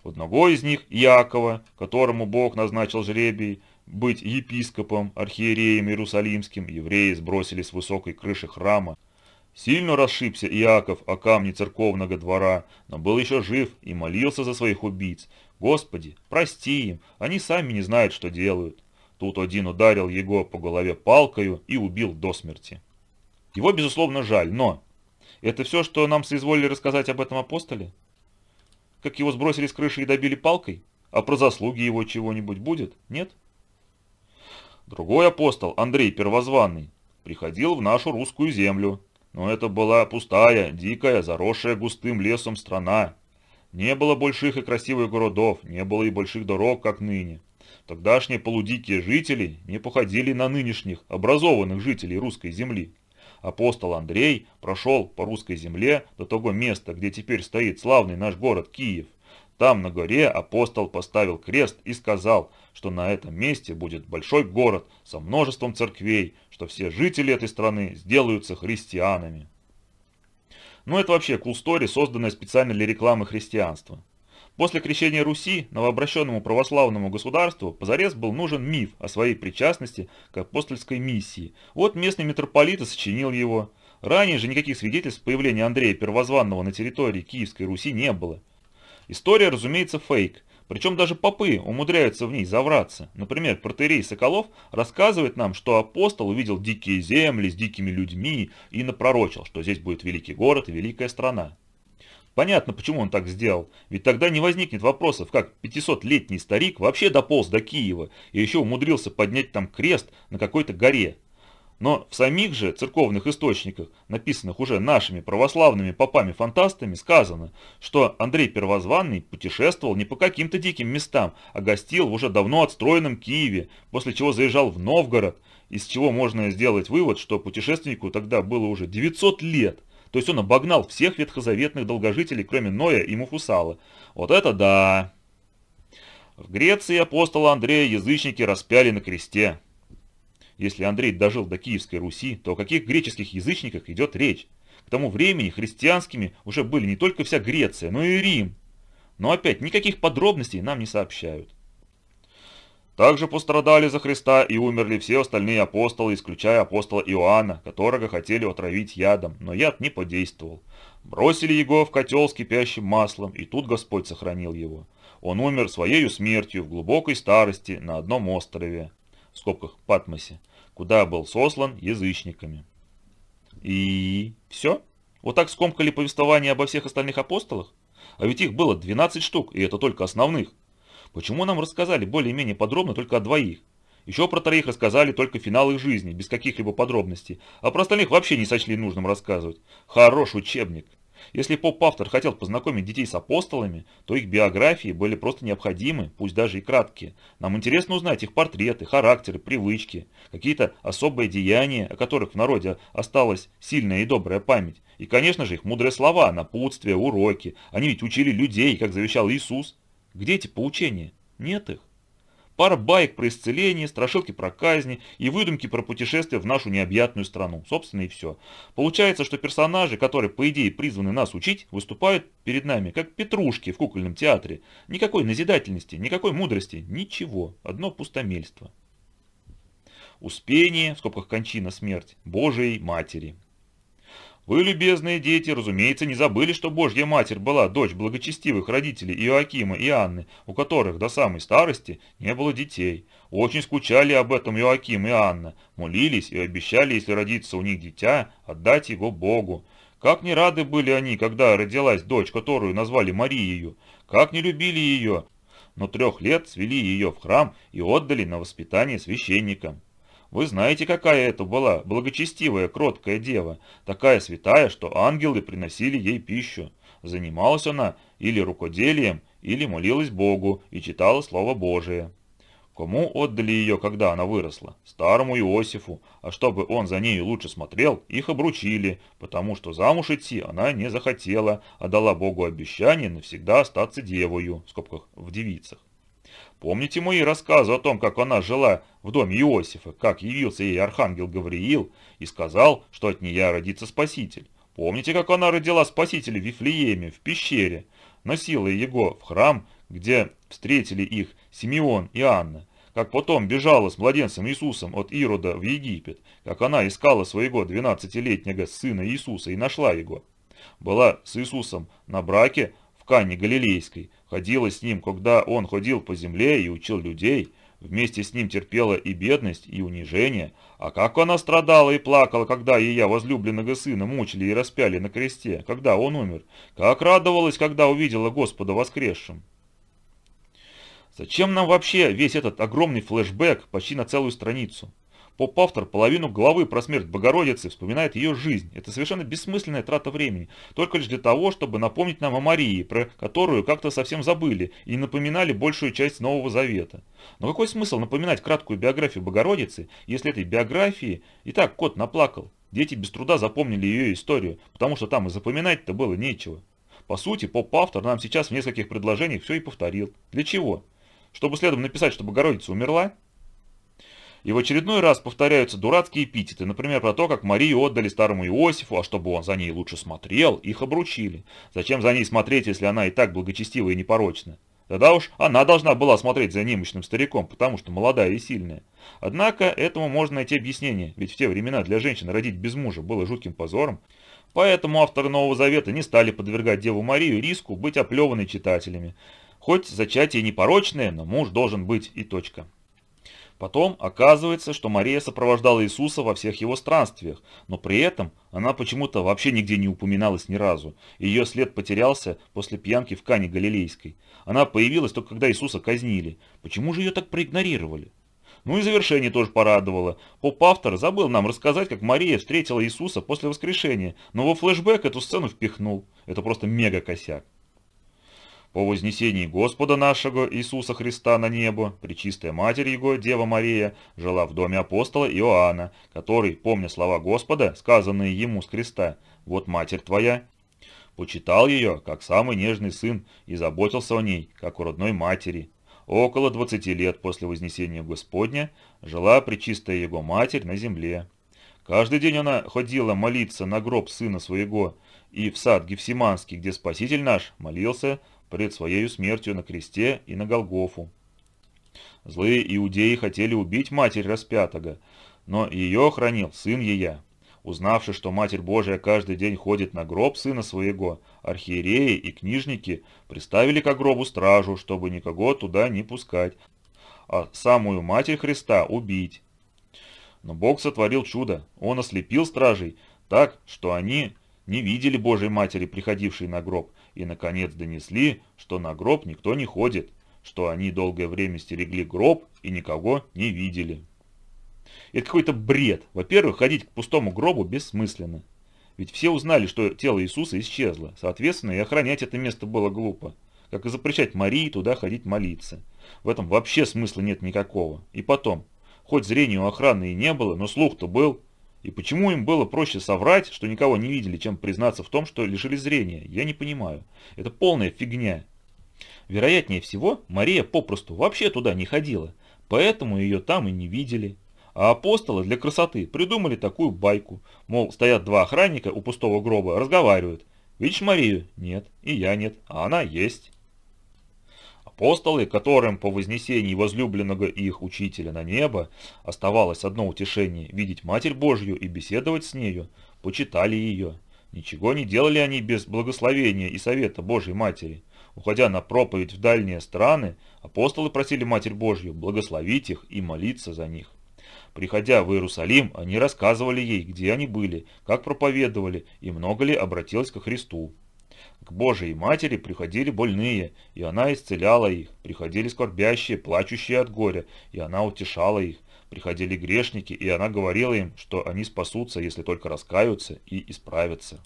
Одного из них, Иакова, которому Бог назначил жребий быть епископом, архиереем иерусалимским, евреи сбросили с высокой крыши храма. Сильно расшибся Иаков о камне церковного двора, но был еще жив и молился за своих убийц. «Господи, прости им, они сами не знают, что делают». Тут один ударил его по голове палкою и убил до смерти. Его, безусловно, жаль, но... Это все, что нам соизволили рассказать об этом апостоле? Как его сбросили с крыши и добили палкой? А про заслуги его чего-нибудь будет? Нет? Другой апостол, Андрей Первозванный, приходил в нашу русскую землю. Но это была пустая, дикая, заросшая густым лесом страна. Не было больших и красивых городов, не было и больших дорог, как ныне. Тогдашние полудикие жители не походили на нынешних образованных жителей русской земли. Апостол Андрей прошел по русской земле до того места, где теперь стоит славный наш город Киев. Там на горе апостол поставил крест и сказал, что на этом месте будет большой город со множеством церквей, что все жители этой страны сделаются христианами. Но ну, это вообще кулстори, cool созданная специально для рекламы христианства. После крещения Руси новообращенному православному государству позарез был нужен миф о своей причастности к апостольской миссии. Вот местный митрополит и сочинил его. Ранее же никаких свидетельств появления Андрея Первозванного на территории Киевской Руси не было. История, разумеется, фейк. Причем даже попы умудряются в ней завраться. Например, протерей Соколов рассказывает нам, что апостол увидел дикие земли с дикими людьми и напророчил, что здесь будет великий город и великая страна. Понятно, почему он так сделал, ведь тогда не возникнет вопросов, как 500-летний старик вообще дополз до Киева и еще умудрился поднять там крест на какой-то горе. Но в самих же церковных источниках, написанных уже нашими православными попами-фантастами, сказано, что Андрей Первозванный путешествовал не по каким-то диким местам, а гостил в уже давно отстроенном Киеве, после чего заезжал в Новгород, из чего можно сделать вывод, что путешественнику тогда было уже 900 лет. То есть он обогнал всех ветхозаветных долгожителей, кроме Ноя и Муфусала. Вот это да! В Греции апостола Андрея язычники распяли на кресте. Если Андрей дожил до Киевской Руси, то о каких греческих язычниках идет речь? К тому времени христианскими уже были не только вся Греция, но и Рим. Но опять никаких подробностей нам не сообщают. Также пострадали за Христа и умерли все остальные апостолы, исключая апостола Иоанна, которого хотели отравить ядом, но яд не подействовал. Бросили его в котел с кипящим маслом, и тут Господь сохранил его. Он умер своею смертью в глубокой старости на одном острове, в скобках Патмосе, куда был сослан язычниками. И все? Вот так скомкали повествование обо всех остальных апостолах? А ведь их было 12 штук, и это только основных. Почему нам рассказали более-менее подробно только о двоих? Еще про троих рассказали только финал их жизни, без каких-либо подробностей, а про остальных вообще не сочли нужным рассказывать. Хорош учебник. Если поп-автор хотел познакомить детей с апостолами, то их биографии были просто необходимы, пусть даже и краткие. Нам интересно узнать их портреты, характеры, привычки, какие-то особые деяния, о которых в народе осталась сильная и добрая память. И, конечно же, их мудрые слова, напутствия, уроки. Они ведь учили людей, как завещал Иисус. Где эти поучения? Нет их. Пара байк про исцеление, страшилки про казни и выдумки про путешествие в нашу необъятную страну. Собственно и все. Получается, что персонажи, которые по идее призваны нас учить, выступают перед нами как петрушки в кукольном театре. Никакой назидательности, никакой мудрости, ничего. Одно пустомельство. Успение, в скобках кончина, смерть, Божией Матери. Вы, любезные дети, разумеется, не забыли, что Божья Матерь была дочь благочестивых родителей Иоакима и Анны, у которых до самой старости не было детей. Очень скучали об этом Иоаким и Анна, молились и обещали, если родится у них дитя, отдать его Богу. Как не рады были они, когда родилась дочь, которую назвали Марией, как не любили ее, но трех лет свели ее в храм и отдали на воспитание священникам. Вы знаете, какая это была благочестивая, кроткая дева, такая святая, что ангелы приносили ей пищу. Занималась она или рукоделием, или молилась Богу и читала Слово Божие. Кому отдали ее, когда она выросла? Старому Иосифу. А чтобы он за ней лучше смотрел, их обручили, потому что замуж идти она не захотела, а дала Богу обещание навсегда остаться девою, в скобках, в девицах. Помните мои рассказы о том, как она жила в доме Иосифа, как явился ей архангел Гавриил и сказал, что от нее родится Спаситель? Помните, как она родила Спасителя в Вифлееме, в пещере, носила его в храм, где встретили их Симеон и Анна? Как потом бежала с младенцем Иисусом от Ирода в Египет, как она искала своего 12-летнего сына Иисуса и нашла его? Была с Иисусом на браке, Кане Галилейской, ходила с ним, когда он ходил по земле и учил людей. Вместе с ним терпела и бедность, и унижение. А как она страдала и плакала, когда ее возлюбленного сына мучили и распяли на кресте, когда он умер. Как радовалась, когда увидела Господа воскресшим. Зачем нам вообще весь этот огромный флешбэк почти на целую страницу? Поп-автор половину главы про смерть Богородицы вспоминает ее жизнь. Это совершенно бессмысленная трата времени, только лишь для того, чтобы напомнить нам о Марии, про которую как-то совсем забыли и не напоминали большую часть Нового Завета. Но какой смысл напоминать краткую биографию Богородицы, если этой биографии Итак, кот наплакал? Дети без труда запомнили ее историю, потому что там и запоминать-то было нечего. По сути, поп-автор нам сейчас в нескольких предложениях все и повторил. Для чего? Чтобы следом написать, что Богородица умерла? И в очередной раз повторяются дурацкие эпитеты, например, про то, как Марию отдали старому Иосифу, а чтобы он за ней лучше смотрел, их обручили. Зачем за ней смотреть, если она и так благочестивая и непорочная? Тогда уж она должна была смотреть за немощным стариком, потому что молодая и сильная. Однако этому можно найти объяснение, ведь в те времена для женщин родить без мужа было жутким позором. Поэтому авторы Нового Завета не стали подвергать Деву Марию риску быть оплеванной читателями. Хоть зачатие непорочное, но муж должен быть и точка. Потом оказывается, что Мария сопровождала Иисуса во всех его странствиях, но при этом она почему-то вообще нигде не упоминалась ни разу. Ее след потерялся после пьянки в Кане Галилейской. Она появилась только когда Иисуса казнили. Почему же ее так проигнорировали? Ну и завершение тоже порадовало. Поп-автор забыл нам рассказать, как Мария встретила Иисуса после воскрешения, но во флешбэк эту сцену впихнул. Это просто мега-косяк о вознесении Господа нашего Иисуса Христа на небо, Пречистая Матерь Его, Дева Мария, жила в доме апостола Иоанна, который, помня слова Господа, сказанные ему с креста, «Вот Матерь твоя», почитал ее, как самый нежный сын, и заботился о ней, как о родной матери. Около 20 лет после Вознесения Господня жила Пречистая Его Матерь на земле. Каждый день она ходила молиться на гроб сына своего и в сад Гефсиманский, где Спаситель наш молился пред своей смертью на кресте и на Голгофу. Злые иудеи хотели убить Матерь распятого, но ее хранил сын Ея. Узнавши, что Матерь Божия каждый день ходит на гроб сына своего, архиереи и книжники приставили к гробу стражу, чтобы никого туда не пускать, а самую Матерь Христа убить. Но Бог сотворил чудо. Он ослепил стражей так, что они не видели Божьей Матери, приходившей на гроб, и, наконец, донесли, что на гроб никто не ходит, что они долгое время стерегли гроб и никого не видели. Это какой-то бред. Во-первых, ходить к пустому гробу бессмысленно. Ведь все узнали, что тело Иисуса исчезло. Соответственно, и охранять это место было глупо. Как и запрещать Марии туда ходить молиться. В этом вообще смысла нет никакого. И потом, хоть зрения у охраны и не было, но слух-то был. И почему им было проще соврать, что никого не видели, чем признаться в том, что лишили зрения, я не понимаю. Это полная фигня. Вероятнее всего, Мария попросту вообще туда не ходила, поэтому ее там и не видели. А апостолы для красоты придумали такую байку, мол, стоят два охранника у пустого гроба, разговаривают. Видишь Марию? Нет. И я нет. А она есть. Апостолы, которым по вознесении возлюбленного их учителя на небо оставалось одно утешение – видеть Матерь Божью и беседовать с нею, почитали ее. Ничего не делали они без благословения и совета Божьей Матери. Уходя на проповедь в дальние страны, апостолы просили Матерь Божью благословить их и молиться за них. Приходя в Иерусалим, они рассказывали ей, где они были, как проповедовали и много ли обратилось ко Христу. К Божией Матери приходили больные, и она исцеляла их. Приходили скорбящие, плачущие от горя, и она утешала их. Приходили грешники, и она говорила им, что они спасутся, если только раскаются и исправятся.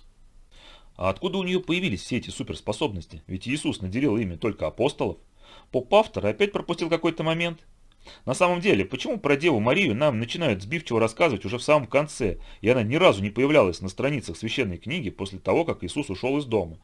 А откуда у нее появились все эти суперспособности? Ведь Иисус наделил ими только апостолов. Поп-автор опять пропустил какой-то момент. На самом деле, почему про Деву Марию нам начинают сбивчиво рассказывать уже в самом конце, и она ни разу не появлялась на страницах священной книги после того, как Иисус ушел из дома?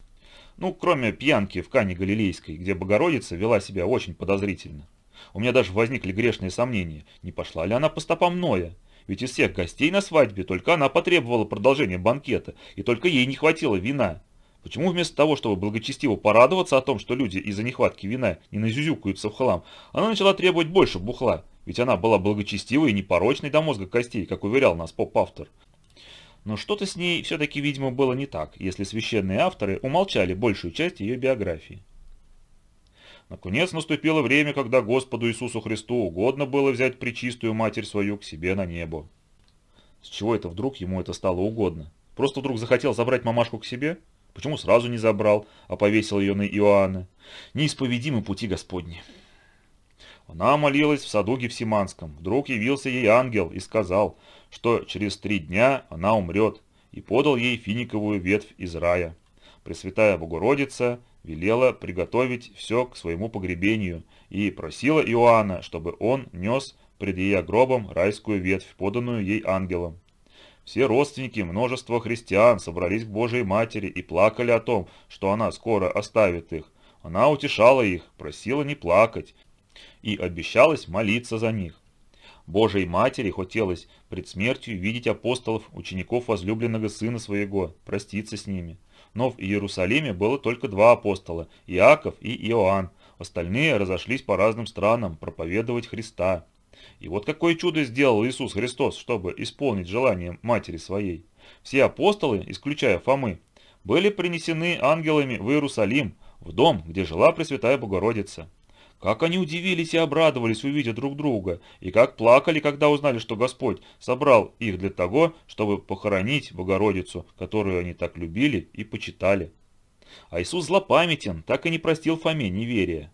Ну, кроме пьянки в Кане Галилейской, где Богородица вела себя очень подозрительно. У меня даже возникли грешные сомнения, не пошла ли она по стопам Ноя. Ведь из всех гостей на свадьбе только она потребовала продолжения банкета, и только ей не хватило вина. Почему вместо того, чтобы благочестиво порадоваться о том, что люди из-за нехватки вина не назюзюкаются в хлам, она начала требовать больше бухла? Ведь она была благочестивой и непорочной до мозга костей, как уверял нас поп-автор. Но что-то с ней все-таки, видимо, было не так, если священные авторы умолчали большую часть ее биографии. Наконец наступило время, когда Господу Иисусу Христу угодно было взять причистую Матерь свою к себе на небо. С чего это вдруг ему это стало угодно? Просто вдруг захотел забрать мамашку к себе? Почему сразу не забрал, а повесил ее на Иоанна? Неисповедимы пути Господни. Она молилась в саду Гефсиманском. Вдруг явился ей ангел и сказал – что через три дня она умрет, и подал ей финиковую ветвь из рая. Пресвятая Богородица велела приготовить все к своему погребению и просила Иоанна, чтобы он нес пред ее гробом райскую ветвь, поданную ей ангелом. Все родственники множества христиан собрались к Божьей Матери и плакали о том, что она скоро оставит их. Она утешала их, просила не плакать и обещалась молиться за них. Божией Матери хотелось пред смертью видеть апостолов, учеников возлюбленного сына своего, проститься с ними. Но в Иерусалиме было только два апостола – Иаков и Иоанн. Остальные разошлись по разным странам проповедовать Христа. И вот какое чудо сделал Иисус Христос, чтобы исполнить желание матери своей. Все апостолы, исключая Фомы, были принесены ангелами в Иерусалим, в дом, где жила Пресвятая Богородица. Как они удивились и обрадовались, увидя друг друга, и как плакали, когда узнали, что Господь собрал их для того, чтобы похоронить Богородицу, которую они так любили и почитали. А Иисус злопамятен, так и не простил Фоме неверия.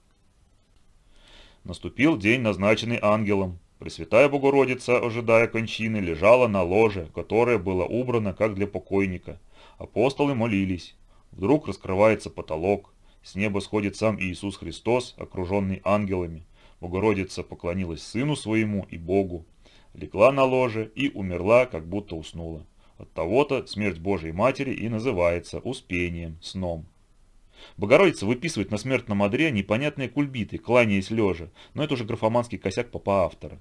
Наступил день, назначенный ангелом. Пресвятая Богородица, ожидая кончины, лежала на ложе, которое было убрано как для покойника. Апостолы молились. Вдруг раскрывается потолок. С неба сходит сам Иисус Христос, окруженный ангелами. Богородица поклонилась Сыну Своему и Богу, легла на ложе и умерла, как будто уснула. От того-то смерть Божьей Матери и называется успением, сном. Богородица выписывает на смертном одре непонятные кульбиты, кланяясь лежа, но это уже графоманский косяк папа автора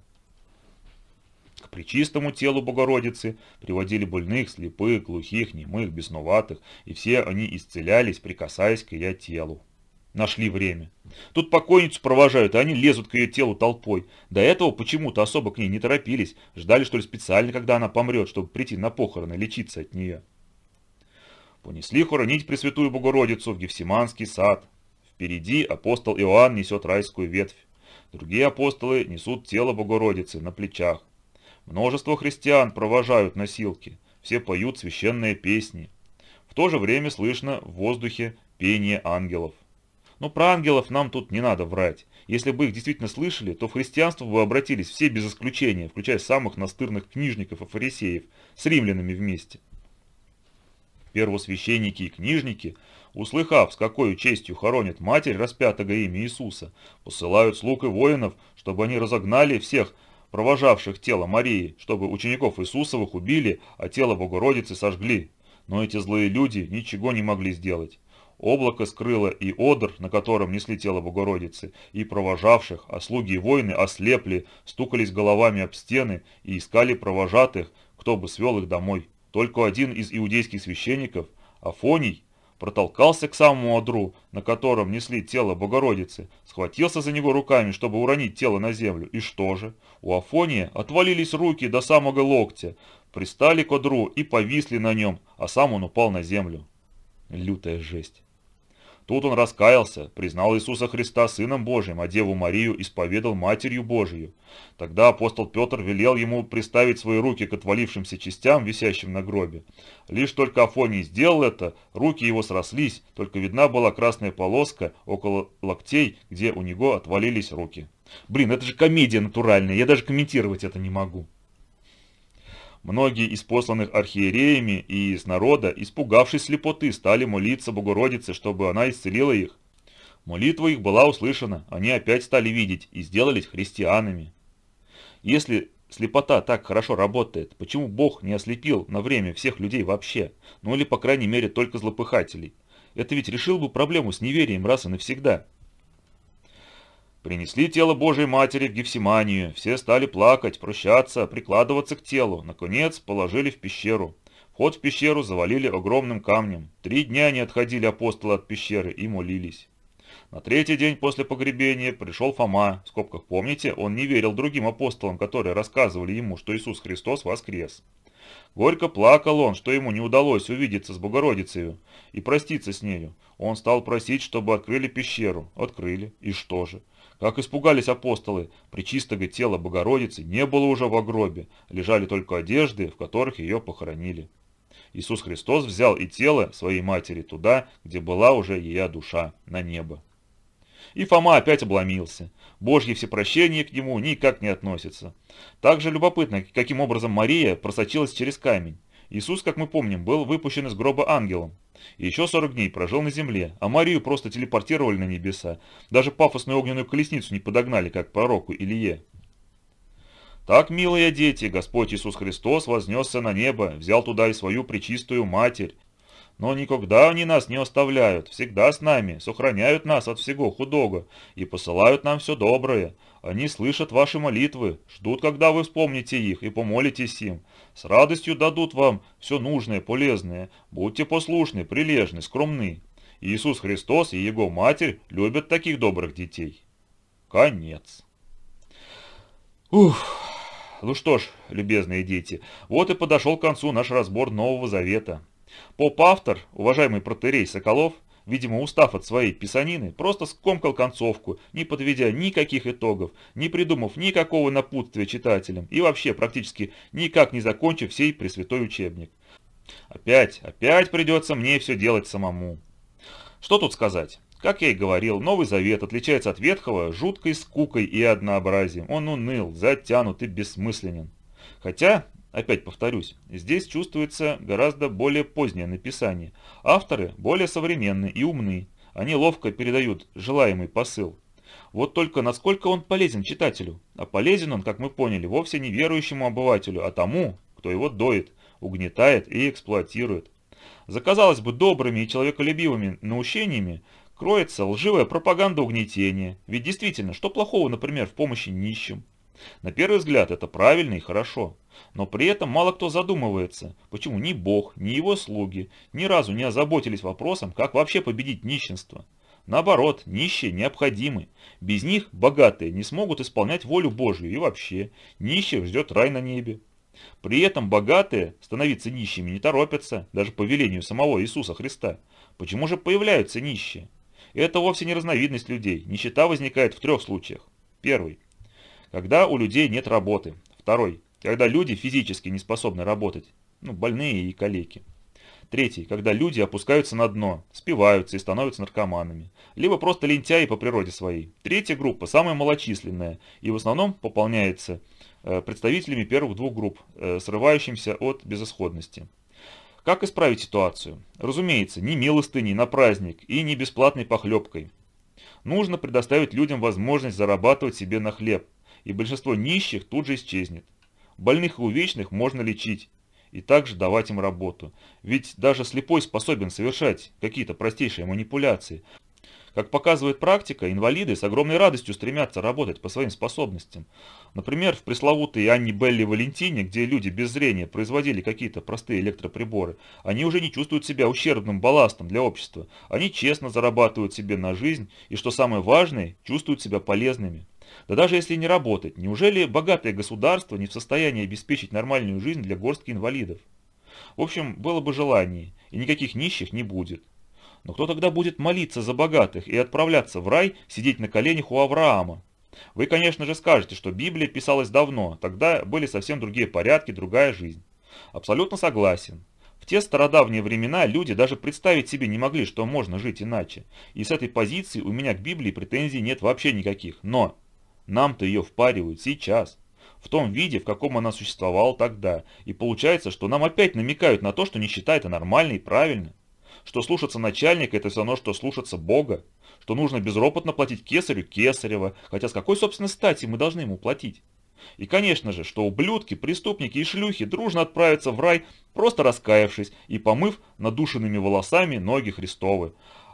при чистому телу Богородицы приводили больных, слепых, глухих, немых, бесноватых, и все они исцелялись, прикасаясь к ее телу. Нашли время. Тут покойницу провожают, и они лезут к ее телу толпой. До этого почему-то особо к ней не торопились, ждали что ли специально, когда она помрет, чтобы прийти на похороны, лечиться от нее. Понесли хоронить Пресвятую Богородицу в Гефсиманский сад. Впереди апостол Иоанн несет райскую ветвь. Другие апостолы несут тело Богородицы на плечах. Множество христиан провожают носилки, все поют священные песни. В то же время слышно в воздухе пение ангелов. Но про ангелов нам тут не надо врать. Если бы их действительно слышали, то в христианство бы обратились все без исключения, включая самых настырных книжников и фарисеев, с римлянами вместе. Первосвященники и книжники, услыхав, с какой честью хоронят матерь распятого имя Иисуса, посылают слуг и воинов, чтобы они разогнали всех провожавших тело Марии, чтобы учеников Иисусовых убили, а тело Богородицы сожгли. Но эти злые люди ничего не могли сделать. Облако скрыло и одр, на котором несли тело Богородицы, и провожавших, а слуги и воины ослепли, стукались головами об стены и искали провожатых, кто бы свел их домой. Только один из иудейских священников, Афоний, протолкался к самому одру, на котором несли тело Богородицы, схватился за него руками, чтобы уронить тело на землю. И что же? У Афония отвалились руки до самого локтя, пристали к одру и повисли на нем, а сам он упал на землю. Лютая жесть. Тут он раскаялся, признал Иисуса Христа Сыном Божьим, а Деву Марию исповедал Матерью Божию. Тогда апостол Петр велел ему приставить свои руки к отвалившимся частям, висящим на гробе. Лишь только Афоний сделал это, руки его срослись, только видна была красная полоска около локтей, где у него отвалились руки. Блин, это же комедия натуральная, я даже комментировать это не могу. Многие из посланных архиереями и из народа, испугавшись слепоты, стали молиться Богородице, чтобы она исцелила их. Молитва их была услышана, они опять стали видеть и сделались христианами. Если слепота так хорошо работает, почему Бог не ослепил на время всех людей вообще, ну или по крайней мере только злопыхателей? Это ведь решил бы проблему с неверием раз и навсегда, Принесли тело Божьей Матери в Гефсиманию, все стали плакать, прощаться, прикладываться к телу, наконец положили в пещеру. Вход в пещеру завалили огромным камнем. Три дня не отходили апостолы от пещеры и молились. На третий день после погребения пришел Фома, в скобках помните, он не верил другим апостолам, которые рассказывали ему, что Иисус Христос воскрес. Горько плакал он, что ему не удалось увидеться с Богородицею и проститься с нею. Он стал просить, чтобы открыли пещеру. Открыли. И что же? Как испугались апостолы, причистого тела Богородицы не было уже в гробе, лежали только одежды, в которых ее похоронили. Иисус Христос взял и тело своей матери туда, где была уже ее душа, на небо. И Фома опять обломился. Божье всепрощение к нему никак не относится. Также любопытно, каким образом Мария просочилась через камень. Иисус, как мы помним, был выпущен из гроба ангелом. И еще 40 дней прожил на земле, а Марию просто телепортировали на небеса. Даже пафосную огненную колесницу не подогнали, как пророку Илье. «Так, милые дети, Господь Иисус Христос вознесся на небо, взял туда и свою пречистую Матерь. Но никогда они нас не оставляют, всегда с нами, сохраняют нас от всего худого и посылают нам все доброе. Они слышат ваши молитвы, ждут, когда вы вспомните их и помолитесь им, с радостью дадут вам все нужное, полезное. Будьте послушны, прилежны, скромны. Иисус Христос и Его Матерь любят таких добрых детей. Конец. Ух. Ну что ж, любезные дети, вот и подошел к концу наш разбор Нового Завета. Поп-автор, уважаемый протерей Соколов, видимо устав от своей писанины, просто скомкал концовку, не подведя никаких итогов, не придумав никакого напутствия читателям и вообще практически никак не закончив сей пресвятой учебник. Опять, опять придется мне все делать самому. Что тут сказать? Как я и говорил, Новый Завет отличается от Ветхого жуткой скукой и однообразием. Он уныл, затянут и бессмысленен. Хотя, Опять повторюсь, здесь чувствуется гораздо более позднее написание. Авторы более современные и умные. Они ловко передают желаемый посыл. Вот только насколько он полезен читателю. А полезен он, как мы поняли, вовсе не верующему обывателю, а тому, кто его доит, угнетает и эксплуатирует. За, казалось бы, добрыми и человеколюбивыми наущениями кроется лживая пропаганда угнетения. Ведь действительно, что плохого, например, в помощи нищим? На первый взгляд, это правильно и хорошо. Но при этом мало кто задумывается, почему ни Бог, ни его слуги ни разу не озаботились вопросом, как вообще победить нищенство. Наоборот, нищие необходимы. Без них богатые не смогут исполнять волю Божью и вообще. Нищих ждет рай на небе. При этом богатые становиться нищими не торопятся, даже по велению самого Иисуса Христа. Почему же появляются нищие? Это вовсе не разновидность людей. Нищета возникает в трех случаях. Первый. Когда у людей нет работы. Второй когда люди физически не способны работать, ну, больные и калеки. Третий, когда люди опускаются на дно, спиваются и становятся наркоманами. Либо просто лентяи по природе своей. Третья группа, самая малочисленная, и в основном пополняется э, представителями первых двух групп, э, срывающимся от безысходности. Как исправить ситуацию? Разумеется, не милостыней на праздник и не бесплатной похлебкой. Нужно предоставить людям возможность зарабатывать себе на хлеб, и большинство нищих тут же исчезнет. Больных и увечных можно лечить и также давать им работу. Ведь даже слепой способен совершать какие-то простейшие манипуляции. Как показывает практика, инвалиды с огромной радостью стремятся работать по своим способностям. Например, в пресловутой Анне Белли Валентине, где люди без зрения производили какие-то простые электроприборы, они уже не чувствуют себя ущербным балластом для общества. Они честно зарабатывают себе на жизнь и, что самое важное, чувствуют себя полезными. Да даже если не работать, неужели богатое государство не в состоянии обеспечить нормальную жизнь для горстки инвалидов? В общем, было бы желание, и никаких нищих не будет. Но кто тогда будет молиться за богатых и отправляться в рай, сидеть на коленях у Авраама? Вы, конечно же, скажете, что Библия писалась давно, тогда были совсем другие порядки, другая жизнь. Абсолютно согласен. В те стародавние времена люди даже представить себе не могли, что можно жить иначе. И с этой позиции у меня к Библии претензий нет вообще никаких. Но нам-то ее впаривают сейчас. В том виде, в каком она существовала тогда. И получается, что нам опять намекают на то, что нищета – это нормально и правильно. Что слушаться начальника – это все равно, что слушаться Бога. Что нужно безропотно платить кесарю кесарева, хотя с какой, собственно, стати мы должны ему платить? И, конечно же, что ублюдки, преступники и шлюхи дружно отправятся в рай, просто раскаявшись и помыв надушенными волосами ноги Христовы.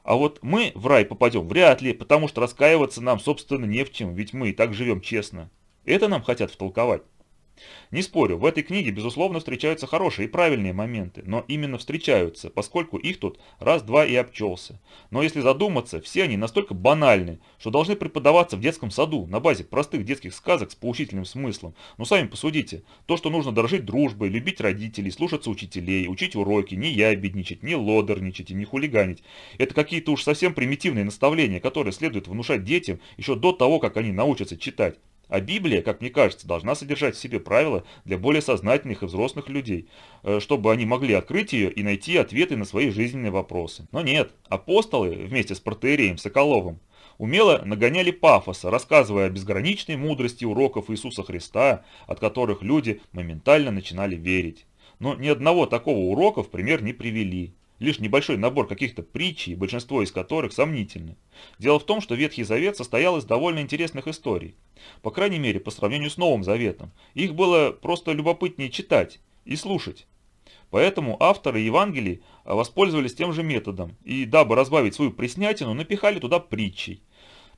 А вот мы в рай попадем вряд ли, потому что раскаиваться нам, собственно, не в чем, ведь мы и так живем честно. Это нам хотят втолковать. Не спорю, в этой книге, безусловно, встречаются хорошие и правильные моменты, но именно встречаются, поскольку их тут раз-два и обчелся. Но если задуматься, все они настолько банальны, что должны преподаваться в детском саду на базе простых детских сказок с поучительным смыслом. Но ну, сами посудите, то, что нужно дорожить дружбой, любить родителей, слушаться учителей, учить уроки, не ябедничать, не лодерничать и не хулиганить. Это какие-то уж совсем примитивные наставления, которые следует внушать детям еще до того, как они научатся читать. А Библия, как мне кажется, должна содержать в себе правила для более сознательных и взрослых людей, э, чтобы они могли открыть ее и найти ответы на свои жизненные вопросы. Но нет, апостолы вместе с протеереем Соколовым умело нагоняли пафоса, рассказывая о безграничной мудрости уроков Иисуса Христа, от которых люди моментально начинали верить. Но ни одного такого урока в пример не привели лишь небольшой набор каких-то притчей, большинство из которых сомнительны. Дело в том, что Ветхий Завет состоял из довольно интересных историй. По крайней мере, по сравнению с Новым Заветом. Их было просто любопытнее читать и слушать. Поэтому авторы Евангелий а, воспользовались тем же методом и, дабы разбавить свою преснятину, напихали туда притчей.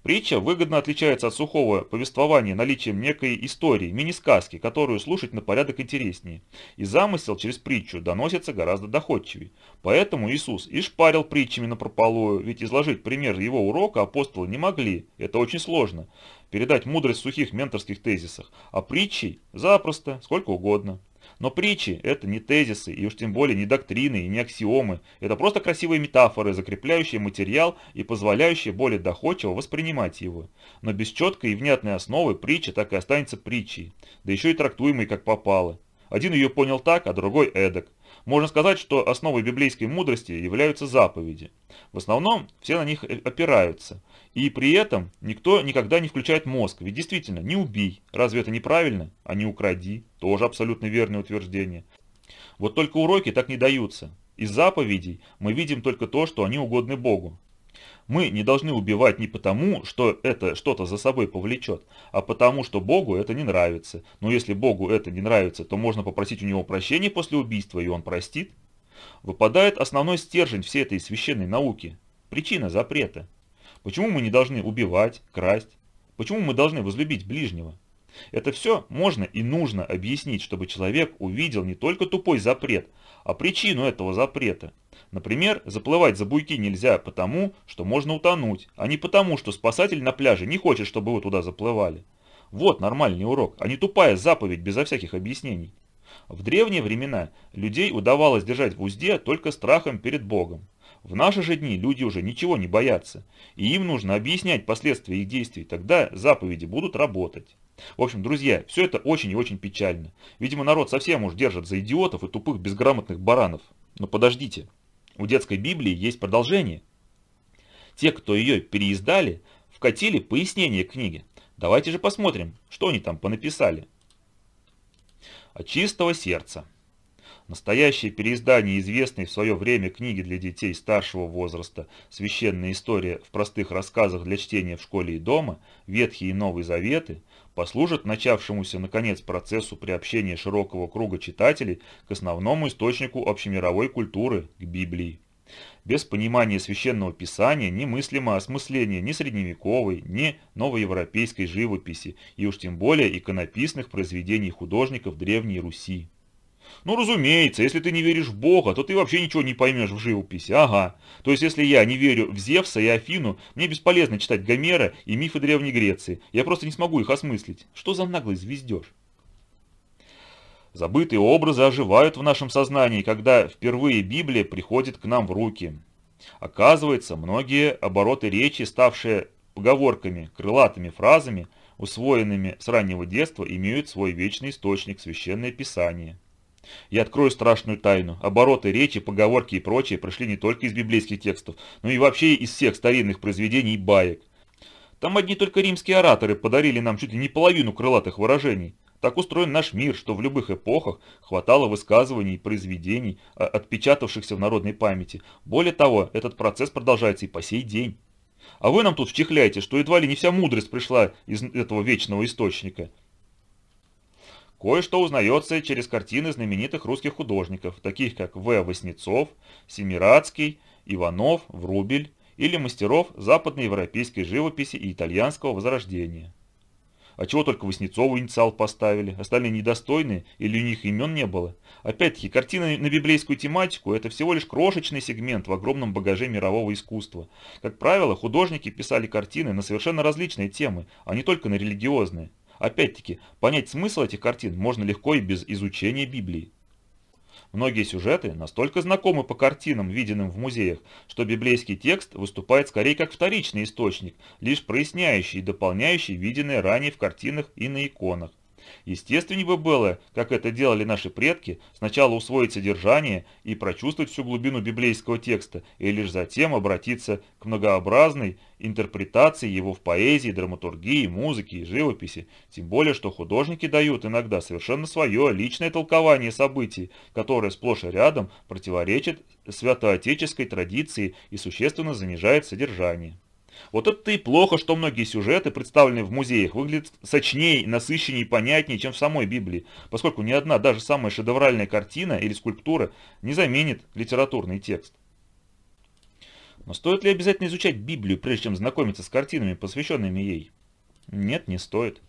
Притча выгодно отличается от сухого повествования наличием некой истории, мини-сказки, которую слушать на порядок интереснее. И замысел через притчу доносится гораздо доходчивее. Поэтому Иисус и шпарил притчами напропалую, ведь изложить пример его урока апостолы не могли, это очень сложно. Передать мудрость в сухих менторских тезисах, а притчей запросто, сколько угодно. Но притчи – это не тезисы, и уж тем более не доктрины и не аксиомы. Это просто красивые метафоры, закрепляющие материал и позволяющие более доходчиво воспринимать его. Но без четкой и внятной основы притча так и останется притчей, да еще и трактуемой как попало. Один ее понял так, а другой эдак. Можно сказать, что основой библейской мудрости являются заповеди. В основном все на них опираются – и при этом никто никогда не включает мозг, ведь действительно, не убей, разве это неправильно? А не укради, тоже абсолютно верное утверждение. Вот только уроки так не даются. Из заповедей мы видим только то, что они угодны Богу. Мы не должны убивать не потому, что это что-то за собой повлечет, а потому, что Богу это не нравится. Но если Богу это не нравится, то можно попросить у него прощения после убийства, и он простит. Выпадает основной стержень всей этой священной науки – причина запрета – Почему мы не должны убивать, красть? Почему мы должны возлюбить ближнего? Это все можно и нужно объяснить, чтобы человек увидел не только тупой запрет, а причину этого запрета. Например, заплывать за буйки нельзя потому, что можно утонуть, а не потому, что спасатель на пляже не хочет, чтобы вы туда заплывали. Вот нормальный урок, а не тупая заповедь безо всяких объяснений. В древние времена людей удавалось держать в узде только страхом перед Богом. В наши же дни люди уже ничего не боятся, и им нужно объяснять последствия их действий, тогда заповеди будут работать. В общем, друзья, все это очень и очень печально. Видимо, народ совсем уж держит за идиотов и тупых безграмотных баранов. Но подождите, у детской Библии есть продолжение. Те, кто ее переиздали, вкатили пояснение к книге. Давайте же посмотрим, что они там понаписали. От чистого сердца. Настоящее переиздание известной в свое время книги для детей старшего возраста «Священная история в простых рассказах для чтения в школе и дома. Ветхие и Новые Заветы» послужит начавшемуся, наконец, процессу приобщения широкого круга читателей к основному источнику общемировой культуры – к Библии. Без понимания священного писания немыслимо осмысление ни средневековой, ни новоевропейской живописи, и уж тем более иконописных произведений художников Древней Руси. Ну, разумеется, если ты не веришь в Бога, то ты вообще ничего не поймешь в живописи, ага. То есть, если я не верю в Зевса и Афину, мне бесполезно читать Гомера и мифы Древней Греции. Я просто не смогу их осмыслить. Что за наглый звездеж? Забытые образы оживают в нашем сознании, когда впервые Библия приходит к нам в руки. Оказывается, многие обороты речи, ставшие поговорками, крылатыми фразами, усвоенными с раннего детства, имеют свой вечный источник – Священное Писание. Я открою страшную тайну. Обороты, речи, поговорки и прочее пришли не только из библейских текстов, но и вообще из всех старинных произведений и баек. Там одни только римские ораторы подарили нам чуть ли не половину крылатых выражений. Так устроен наш мир, что в любых эпохах хватало высказываний и произведений, а, отпечатавшихся в народной памяти. Более того, этот процесс продолжается и по сей день. А вы нам тут вчихляете, что едва ли не вся мудрость пришла из этого вечного источника. Кое-что узнается через картины знаменитых русских художников, таких как В. Васнецов, Семирадский, Иванов, Врубель или мастеров западноевропейской живописи и итальянского возрождения. А чего только Васнецову инициал поставили, остальные недостойны, или у них имен не было. Опять-таки, картины на библейскую тематику – это всего лишь крошечный сегмент в огромном багаже мирового искусства. Как правило, художники писали картины на совершенно различные темы, а не только на религиозные. Опять-таки, понять смысл этих картин можно легко и без изучения Библии. Многие сюжеты настолько знакомы по картинам, виденным в музеях, что библейский текст выступает скорее как вторичный источник, лишь проясняющий и дополняющий виденные ранее в картинах и на иконах. Естественнее бы было, как это делали наши предки, сначала усвоить содержание и прочувствовать всю глубину библейского текста, и лишь затем обратиться к многообразной интерпретации его в поэзии, драматургии, музыке и живописи. Тем более, что художники дают иногда совершенно свое личное толкование событий, которое сплошь и рядом противоречит святоотеческой традиции и существенно занижает содержание. Вот это и плохо, что многие сюжеты, представленные в музеях, выглядят сочнее, насыщеннее и понятнее, чем в самой Библии, поскольку ни одна, даже самая шедевральная картина или скульптура не заменит литературный текст. Но стоит ли обязательно изучать Библию, прежде чем знакомиться с картинами, посвященными ей? Нет, не стоит.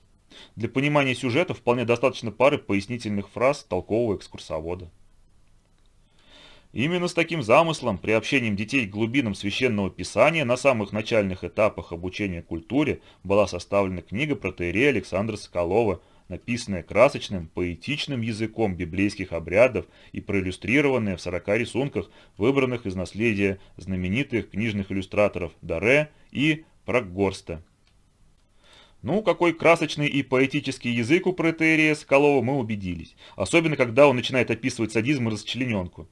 Для понимания сюжета вполне достаточно пары пояснительных фраз толкового экскурсовода. Именно с таким замыслом, приобщением детей к глубинам священного писания на самых начальных этапах обучения культуре была составлена книга протеерея Александра Соколова, написанная красочным, поэтичным языком библейских обрядов и проиллюстрированная в 40 рисунках, выбранных из наследия знаменитых книжных иллюстраторов Даре и Прагорста. Ну, какой красочный и поэтический язык у протеерея Соколова мы убедились, особенно когда он начинает описывать садизм и расчлененку.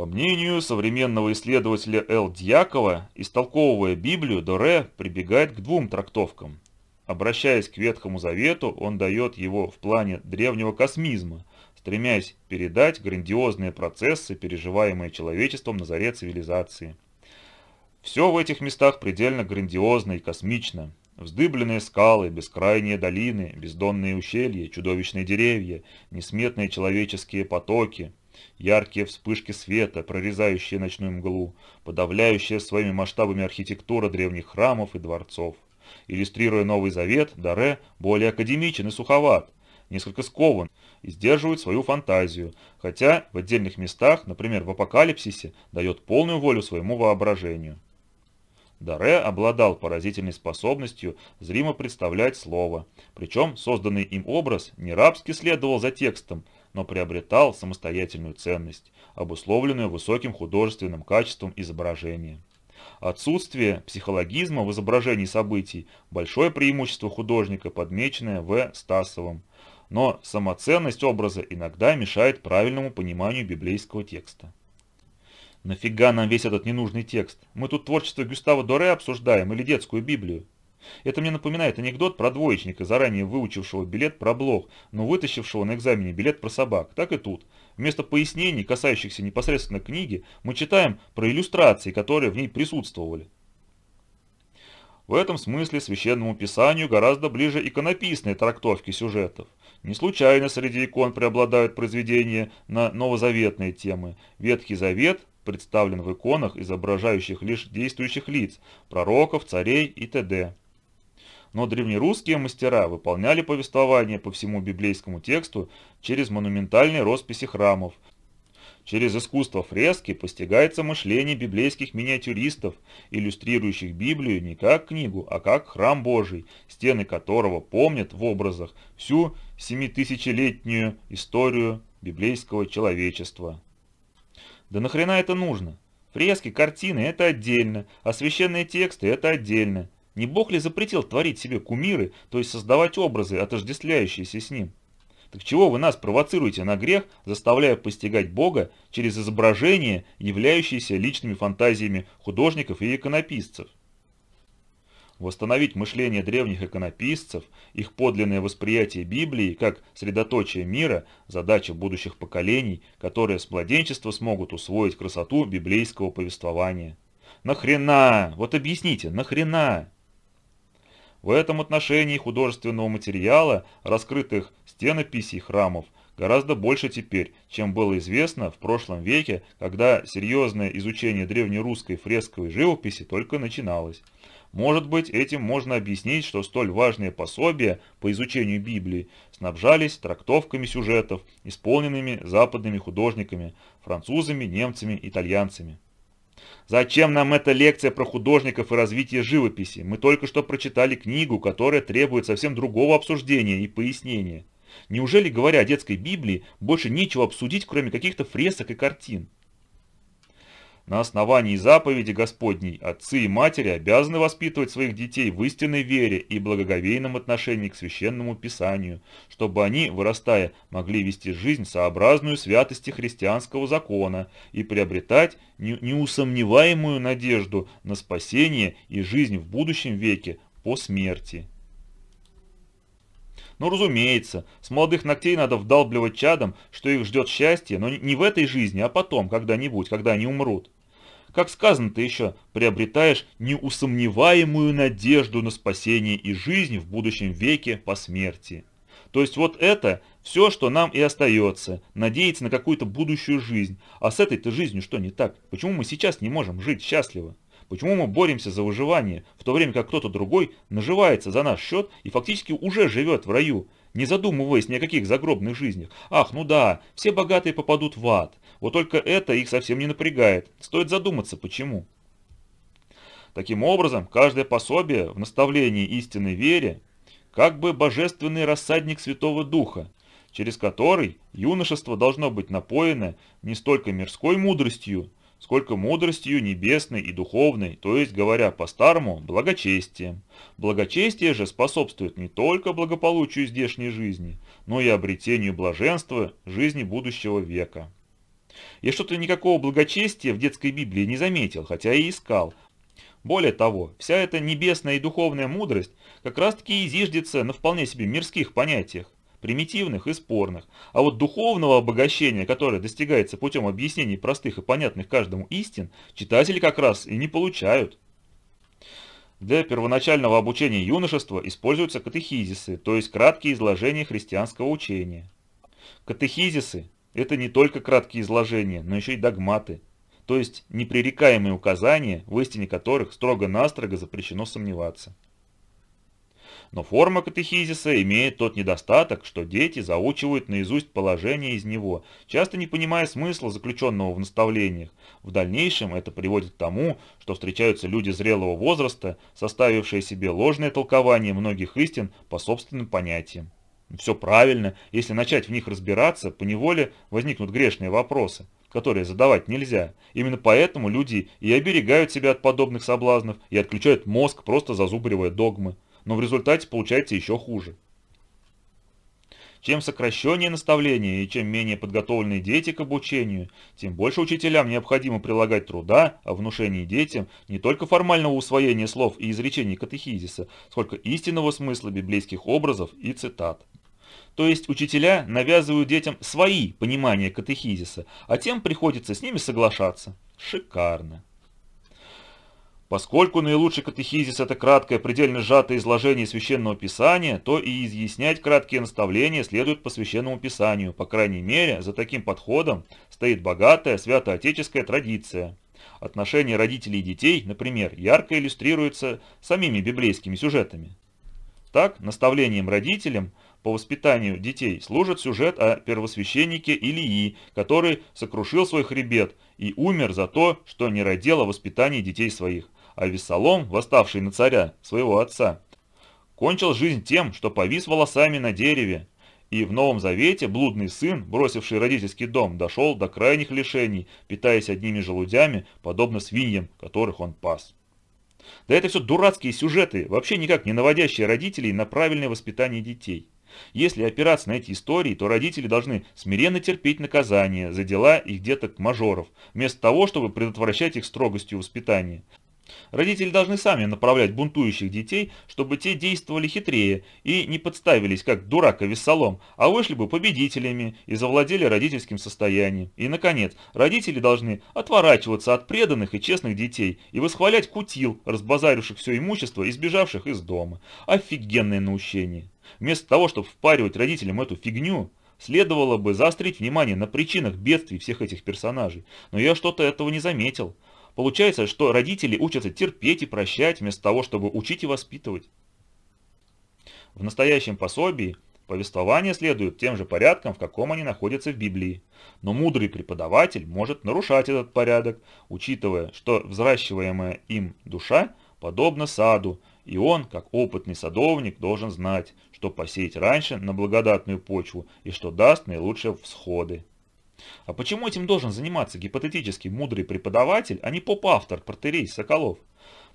По мнению современного исследователя Л. Дьякова, истолковывая Библию, Доре прибегает к двум трактовкам. Обращаясь к Ветхому Завету, он дает его в плане древнего космизма, стремясь передать грандиозные процессы, переживаемые человечеством на заре цивилизации. Все в этих местах предельно грандиозно и космично. Вздыбленные скалы, бескрайние долины, бездонные ущелья, чудовищные деревья, несметные человеческие потоки – Яркие вспышки света, прорезающие ночную мглу, подавляющие своими масштабами архитектура древних храмов и дворцов. Иллюстрируя Новый Завет, Даре более академичен и суховат, несколько скован и сдерживает свою фантазию, хотя в отдельных местах, например в Апокалипсисе, дает полную волю своему воображению. Даре обладал поразительной способностью зримо представлять слово, причем созданный им образ не рабски следовал за текстом – но приобретал самостоятельную ценность, обусловленную высоким художественным качеством изображения. Отсутствие психологизма в изображении событий – большое преимущество художника, подмеченное В. Стасовым. Но самоценность образа иногда мешает правильному пониманию библейского текста. «Нафига нам весь этот ненужный текст? Мы тут творчество Гюстава Доре обсуждаем или детскую Библию?» Это мне напоминает анекдот про двоечника, заранее выучившего билет про блох, но вытащившего на экзамене билет про собак. Так и тут. Вместо пояснений, касающихся непосредственно книги, мы читаем про иллюстрации, которые в ней присутствовали. В этом смысле священному писанию гораздо ближе иконописные трактовки сюжетов. Не случайно среди икон преобладают произведения на новозаветные темы. Ветхий Завет представлен в иконах, изображающих лишь действующих лиц, пророков, царей и т.д но древнерусские мастера выполняли повествование по всему библейскому тексту через монументальные росписи храмов. Через искусство фрески постигается мышление библейских миниатюристов, иллюстрирующих Библию не как книгу, а как храм Божий, стены которого помнят в образах всю семитысячелетнюю историю библейского человечества. Да нахрена это нужно? Фрески, картины – это отдельно, а священные тексты – это отдельно. Не Бог ли запретил творить себе кумиры, то есть создавать образы, отождествляющиеся с ним? Так чего вы нас провоцируете на грех, заставляя постигать Бога через изображения, являющиеся личными фантазиями художников и иконописцев? Восстановить мышление древних иконописцев, их подлинное восприятие Библии как средоточие мира – задача будущих поколений, которые с младенчества смогут усвоить красоту библейского повествования. «Нахрена? Вот объясните, нахрена?» В этом отношении художественного материала, раскрытых стенописей храмов, гораздо больше теперь, чем было известно в прошлом веке, когда серьезное изучение древнерусской фресковой живописи только начиналось. Может быть, этим можно объяснить, что столь важные пособия по изучению Библии снабжались трактовками сюжетов, исполненными западными художниками, французами, немцами, итальянцами. Зачем нам эта лекция про художников и развитие живописи? Мы только что прочитали книгу, которая требует совсем другого обсуждения и пояснения. Неужели, говоря о детской Библии, больше нечего обсудить, кроме каких-то фресок и картин? На основании заповеди Господней отцы и матери обязаны воспитывать своих детей в истинной вере и благоговейном отношении к священному писанию, чтобы они, вырастая, могли вести жизнь сообразную святости христианского закона и приобретать неусомневаемую надежду на спасение и жизнь в будущем веке по смерти. Ну, разумеется, с молодых ногтей надо вдалбливать чадом, что их ждет счастье, но не в этой жизни, а потом, когда-нибудь, когда они умрут. Как сказано, ты еще приобретаешь неусомневаемую надежду на спасение и жизнь в будущем веке по смерти. То есть вот это все, что нам и остается, надеяться на какую-то будущую жизнь. А с этой-то жизнью что не так? Почему мы сейчас не можем жить счастливо? Почему мы боремся за выживание, в то время как кто-то другой наживается за наш счет и фактически уже живет в раю, не задумываясь ни о каких загробных жизнях? Ах, ну да, все богатые попадут в ад. Вот только это их совсем не напрягает. Стоит задуматься, почему. Таким образом, каждое пособие в наставлении истинной вере как бы божественный рассадник Святого Духа, через который юношество должно быть напоено не столько мирской мудростью, сколько мудростью небесной и духовной, то есть, говоря по-старому, благочестием. Благочестие же способствует не только благополучию здешней жизни, но и обретению блаженства жизни будущего века. Я что-то никакого благочестия в детской Библии не заметил, хотя и искал. Более того, вся эта небесная и духовная мудрость как раз-таки изиждется на вполне себе мирских понятиях, примитивных и спорных. А вот духовного обогащения, которое достигается путем объяснений простых и понятных каждому истин, читатели как раз и не получают. Для первоначального обучения юношества используются катехизисы, то есть краткие изложения христианского учения. Катехизисы это не только краткие изложения, но еще и догматы, то есть непререкаемые указания, в истине которых строго-настрого запрещено сомневаться. Но форма катехизиса имеет тот недостаток, что дети заучивают наизусть положение из него, часто не понимая смысла заключенного в наставлениях. В дальнейшем это приводит к тому, что встречаются люди зрелого возраста, составившие себе ложное толкование многих истин по собственным понятиям. Все правильно, если начать в них разбираться, поневоле возникнут грешные вопросы, которые задавать нельзя. Именно поэтому люди и оберегают себя от подобных соблазнов, и отключают мозг, просто зазубривая догмы. Но в результате получается еще хуже. Чем сокращеннее наставление и чем менее подготовлены дети к обучению, тем больше учителям необходимо прилагать труда о внушении детям не только формального усвоения слов и изречений катехизиса, сколько истинного смысла библейских образов и цитат. То есть учителя навязывают детям свои понимания катехизиса, а тем приходится с ними соглашаться. Шикарно. Поскольку наилучший катехизис – это краткое, предельно сжатое изложение Священного Писания, то и изъяснять краткие наставления следует по Священному Писанию. По крайней мере, за таким подходом стоит богатая святоотеческая традиция. Отношения родителей и детей, например, ярко иллюстрируются самими библейскими сюжетами. Так, наставлением родителям – по воспитанию детей служит сюжет о первосвященнике Илии, который сокрушил свой хребет и умер за то, что не родил о воспитании детей своих. А Вессалом, восставший на царя, своего отца, кончил жизнь тем, что повис волосами на дереве. И в Новом Завете блудный сын, бросивший родительский дом, дошел до крайних лишений, питаясь одними желудями, подобно свиньям, которых он пас. Да это все дурацкие сюжеты, вообще никак не наводящие родителей на правильное воспитание детей. Если опираться на эти истории, то родители должны смиренно терпеть наказание за дела их деток-мажоров, вместо того, чтобы предотвращать их строгостью воспитания. Родители должны сами направлять бунтующих детей, чтобы те действовали хитрее и не подставились, как дурак и весолом, а вышли бы победителями и завладели родительским состоянием. И, наконец, родители должны отворачиваться от преданных и честных детей и восхвалять кутил, разбазаривших все имущество и сбежавших из дома. Офигенное наущение! Вместо того, чтобы впаривать родителям эту фигню, следовало бы заострить внимание на причинах бедствий всех этих персонажей, но я что-то этого не заметил. Получается, что родители учатся терпеть и прощать, вместо того, чтобы учить и воспитывать. В настоящем пособии повествования следуют тем же порядком, в каком они находятся в Библии. Но мудрый преподаватель может нарушать этот порядок, учитывая, что взращиваемая им душа подобна саду, и он, как опытный садовник, должен знать, что посеять раньше на благодатную почву и что даст наилучшие всходы. А почему этим должен заниматься гипотетически мудрый преподаватель, а не поп-автор протерей Соколов?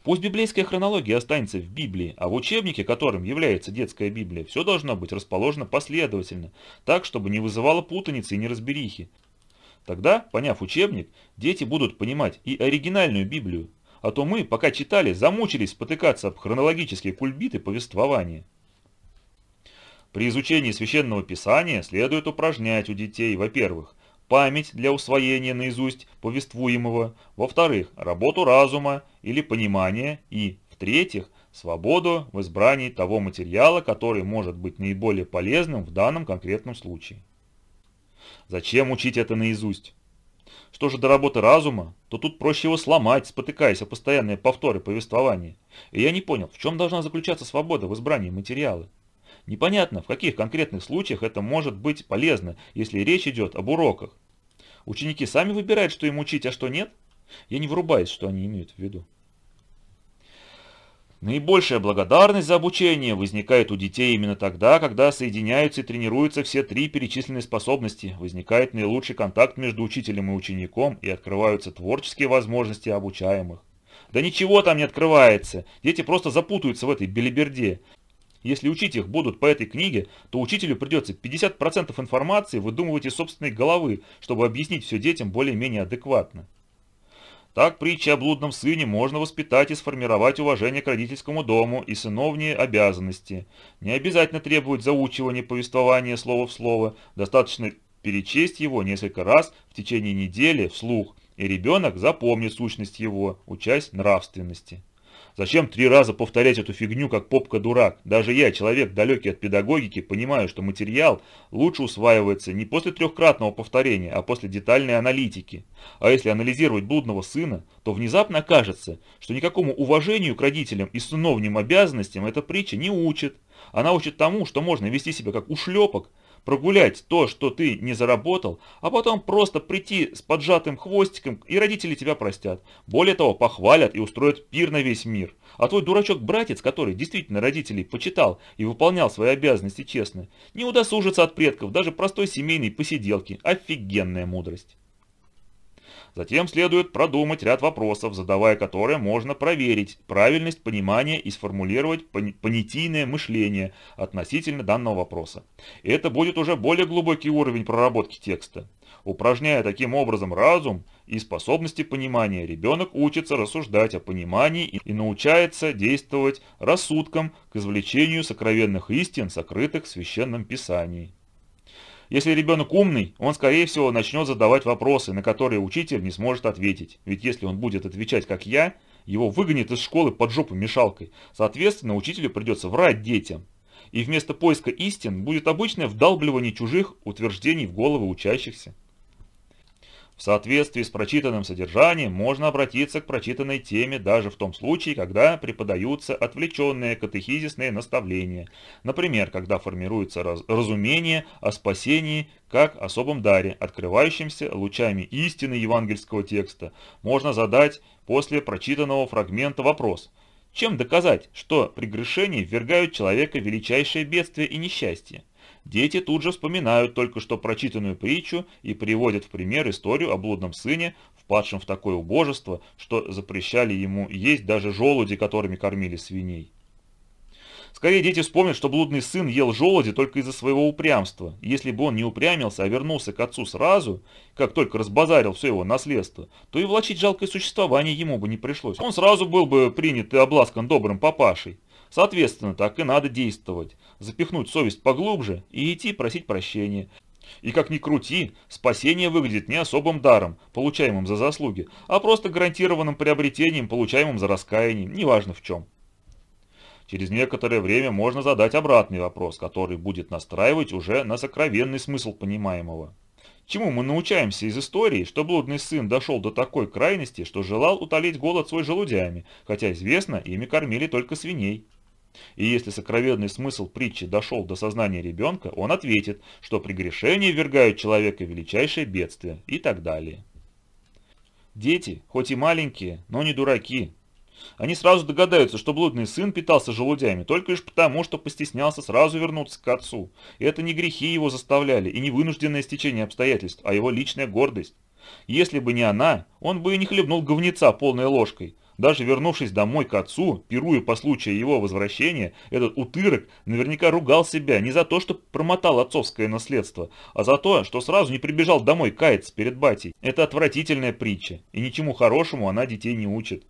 Пусть библейская хронология останется в Библии, а в учебнике, которым является детская Библия, все должно быть расположено последовательно, так, чтобы не вызывало путаницы и неразберихи. Тогда, поняв учебник, дети будут понимать и оригинальную Библию, а то мы, пока читали, замучились спотыкаться об хронологические кульбиты повествования. При изучении священного писания следует упражнять у детей, во-первых, память для усвоения наизусть повествуемого, во-вторых, работу разума или понимания и, в-третьих, свободу в избрании того материала, который может быть наиболее полезным в данном конкретном случае. Зачем учить это наизусть? Что же до работы разума, то тут проще его сломать, спотыкаясь о постоянные повторы повествования. И я не понял, в чем должна заключаться свобода в избрании материала. Непонятно, в каких конкретных случаях это может быть полезно, если речь идет об уроках. Ученики сами выбирают, что им учить, а что нет? Я не врубаюсь, что они имеют в виду. Наибольшая благодарность за обучение возникает у детей именно тогда, когда соединяются и тренируются все три перечисленные способности, возникает наилучший контакт между учителем и учеником и открываются творческие возможности обучаемых. Да ничего там не открывается, дети просто запутаются в этой белиберде. Если учить их будут по этой книге, то учителю придется 50% информации выдумывать из собственной головы, чтобы объяснить все детям более-менее адекватно. Так притчи о блудном сыне можно воспитать и сформировать уважение к родительскому дому и сыновние обязанности. Не обязательно требовать заучивания повествования слово в слово, достаточно перечесть его несколько раз в течение недели вслух, и ребенок запомнит сущность его, учась нравственности. Зачем три раза повторять эту фигню, как попка-дурак? Даже я, человек далекий от педагогики, понимаю, что материал лучше усваивается не после трехкратного повторения, а после детальной аналитики. А если анализировать блудного сына, то внезапно окажется, что никакому уважению к родителям и сыновним обязанностям эта притча не учит. Она учит тому, что можно вести себя как ушлепок, прогулять то, что ты не заработал, а потом просто прийти с поджатым хвостиком, и родители тебя простят. Более того, похвалят и устроят пир на весь мир. А твой дурачок-братец, который действительно родителей почитал и выполнял свои обязанности честно, не удосужится от предков даже простой семейной посиделки. Офигенная мудрость. Затем следует продумать ряд вопросов, задавая которые можно проверить правильность понимания и сформулировать понятийное мышление относительно данного вопроса. это будет уже более глубокий уровень проработки текста. Упражняя таким образом разум и способности понимания, ребенок учится рассуждать о понимании и научается действовать рассудком к извлечению сокровенных истин, сокрытых в Священном Писании. Если ребенок умный, он, скорее всего, начнет задавать вопросы, на которые учитель не сможет ответить. Ведь если он будет отвечать, как я, его выгонят из школы под жопу мешалкой. Соответственно, учителю придется врать детям. И вместо поиска истин будет обычное вдалбливание чужих утверждений в головы учащихся. В соответствии с прочитанным содержанием можно обратиться к прочитанной теме даже в том случае, когда преподаются отвлеченные катехизисные наставления, например, когда формируется раз разумение о спасении как особом даре, открывающемся лучами истины евангельского текста. Можно задать после прочитанного фрагмента вопрос – чем доказать, что прегрешения ввергают человека величайшее бедствие и несчастье? Дети тут же вспоминают только что прочитанную притчу и приводят в пример историю о блудном сыне, впадшем в такое убожество, что запрещали ему есть даже желуди, которыми кормили свиней. Скорее дети вспомнят, что блудный сын ел желуди только из-за своего упрямства. если бы он не упрямился, а вернулся к отцу сразу, как только разбазарил все его наследство, то и влачить жалкое существование ему бы не пришлось. Он сразу был бы принят и обласкан добрым папашей. Соответственно, так и надо действовать запихнуть совесть поглубже и идти просить прощения. И как ни крути, спасение выглядит не особым даром, получаемым за заслуги, а просто гарантированным приобретением, получаемым за раскаяние, неважно в чем. Через некоторое время можно задать обратный вопрос, который будет настраивать уже на сокровенный смысл понимаемого. Чему мы научаемся из истории, что блудный сын дошел до такой крайности, что желал утолить голод свой желудями, хотя известно, ими кормили только свиней? И если сокровенный смысл притчи дошел до сознания ребенка, он ответит, что прегрешение ввергает человека в величайшее бедствие и так далее. Дети, хоть и маленькие, но не дураки. Они сразу догадаются, что блудный сын питался желудями только лишь потому, что постеснялся сразу вернуться к отцу. И это не грехи его заставляли, и не вынужденное стечение обстоятельств, а его личная гордость. Если бы не она, он бы и не хлебнул говнеца полной ложкой, даже вернувшись домой к отцу, пируя по случаю его возвращения, этот утырок наверняка ругал себя не за то, что промотал отцовское наследство, а за то, что сразу не прибежал домой каяться перед батей. Это отвратительная притча, и ничему хорошему она детей не учит.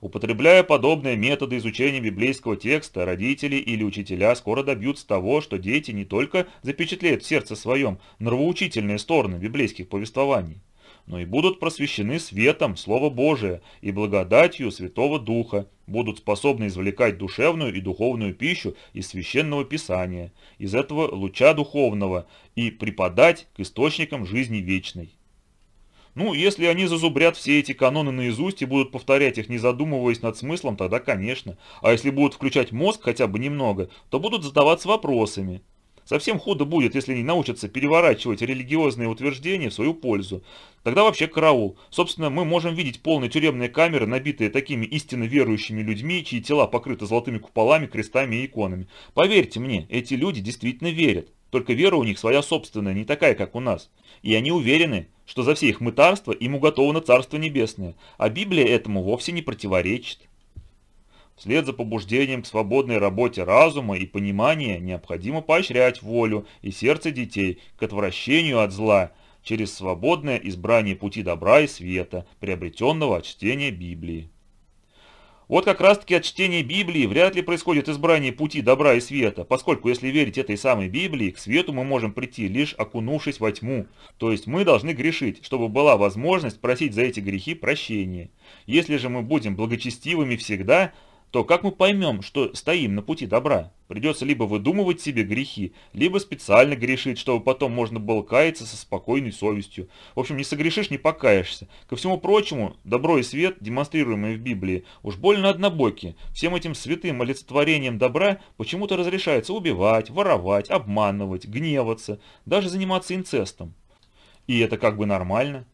Употребляя подобные методы изучения библейского текста, родители или учителя скоро добьются того, что дети не только запечатлеют в сердце своем нравоучительные стороны библейских повествований, но и будут просвещены светом Слова Божия и благодатью Святого Духа, будут способны извлекать душевную и духовную пищу из Священного Писания, из этого луча духовного, и преподать к источникам жизни вечной. Ну, если они зазубрят все эти каноны наизусть и будут повторять их, не задумываясь над смыслом, тогда конечно. А если будут включать мозг хотя бы немного, то будут задаваться вопросами. Совсем худо будет, если они научатся переворачивать религиозные утверждения в свою пользу. Тогда вообще караул. Собственно, мы можем видеть полные тюремные камеры, набитые такими истинно верующими людьми, чьи тела покрыты золотыми куполами, крестами и иконами. Поверьте мне, эти люди действительно верят. Только вера у них своя собственная, не такая, как у нас. И они уверены, что за все их мытарство им уготовано Царство Небесное, а Библия этому вовсе не противоречит. Вслед за побуждением к свободной работе разума и понимания необходимо поощрять волю и сердце детей к отвращению от зла через свободное избрание пути добра и света, приобретенного от чтения Библии. Вот как раз-таки от чтения Библии вряд ли происходит избрание пути добра и света, поскольку, если верить этой самой Библии, к свету мы можем прийти, лишь окунувшись во тьму. То есть мы должны грешить, чтобы была возможность просить за эти грехи прощения. Если же мы будем благочестивыми всегда – то как мы поймем, что стоим на пути добра? Придется либо выдумывать себе грехи, либо специально грешить, чтобы потом можно было каяться со спокойной совестью. В общем, не согрешишь, не покаешься. Ко всему прочему, добро и свет, демонстрируемые в Библии, уж больно однобоки. Всем этим святым олицетворением добра почему-то разрешается убивать, воровать, обманывать, гневаться, даже заниматься инцестом. И это как бы нормально.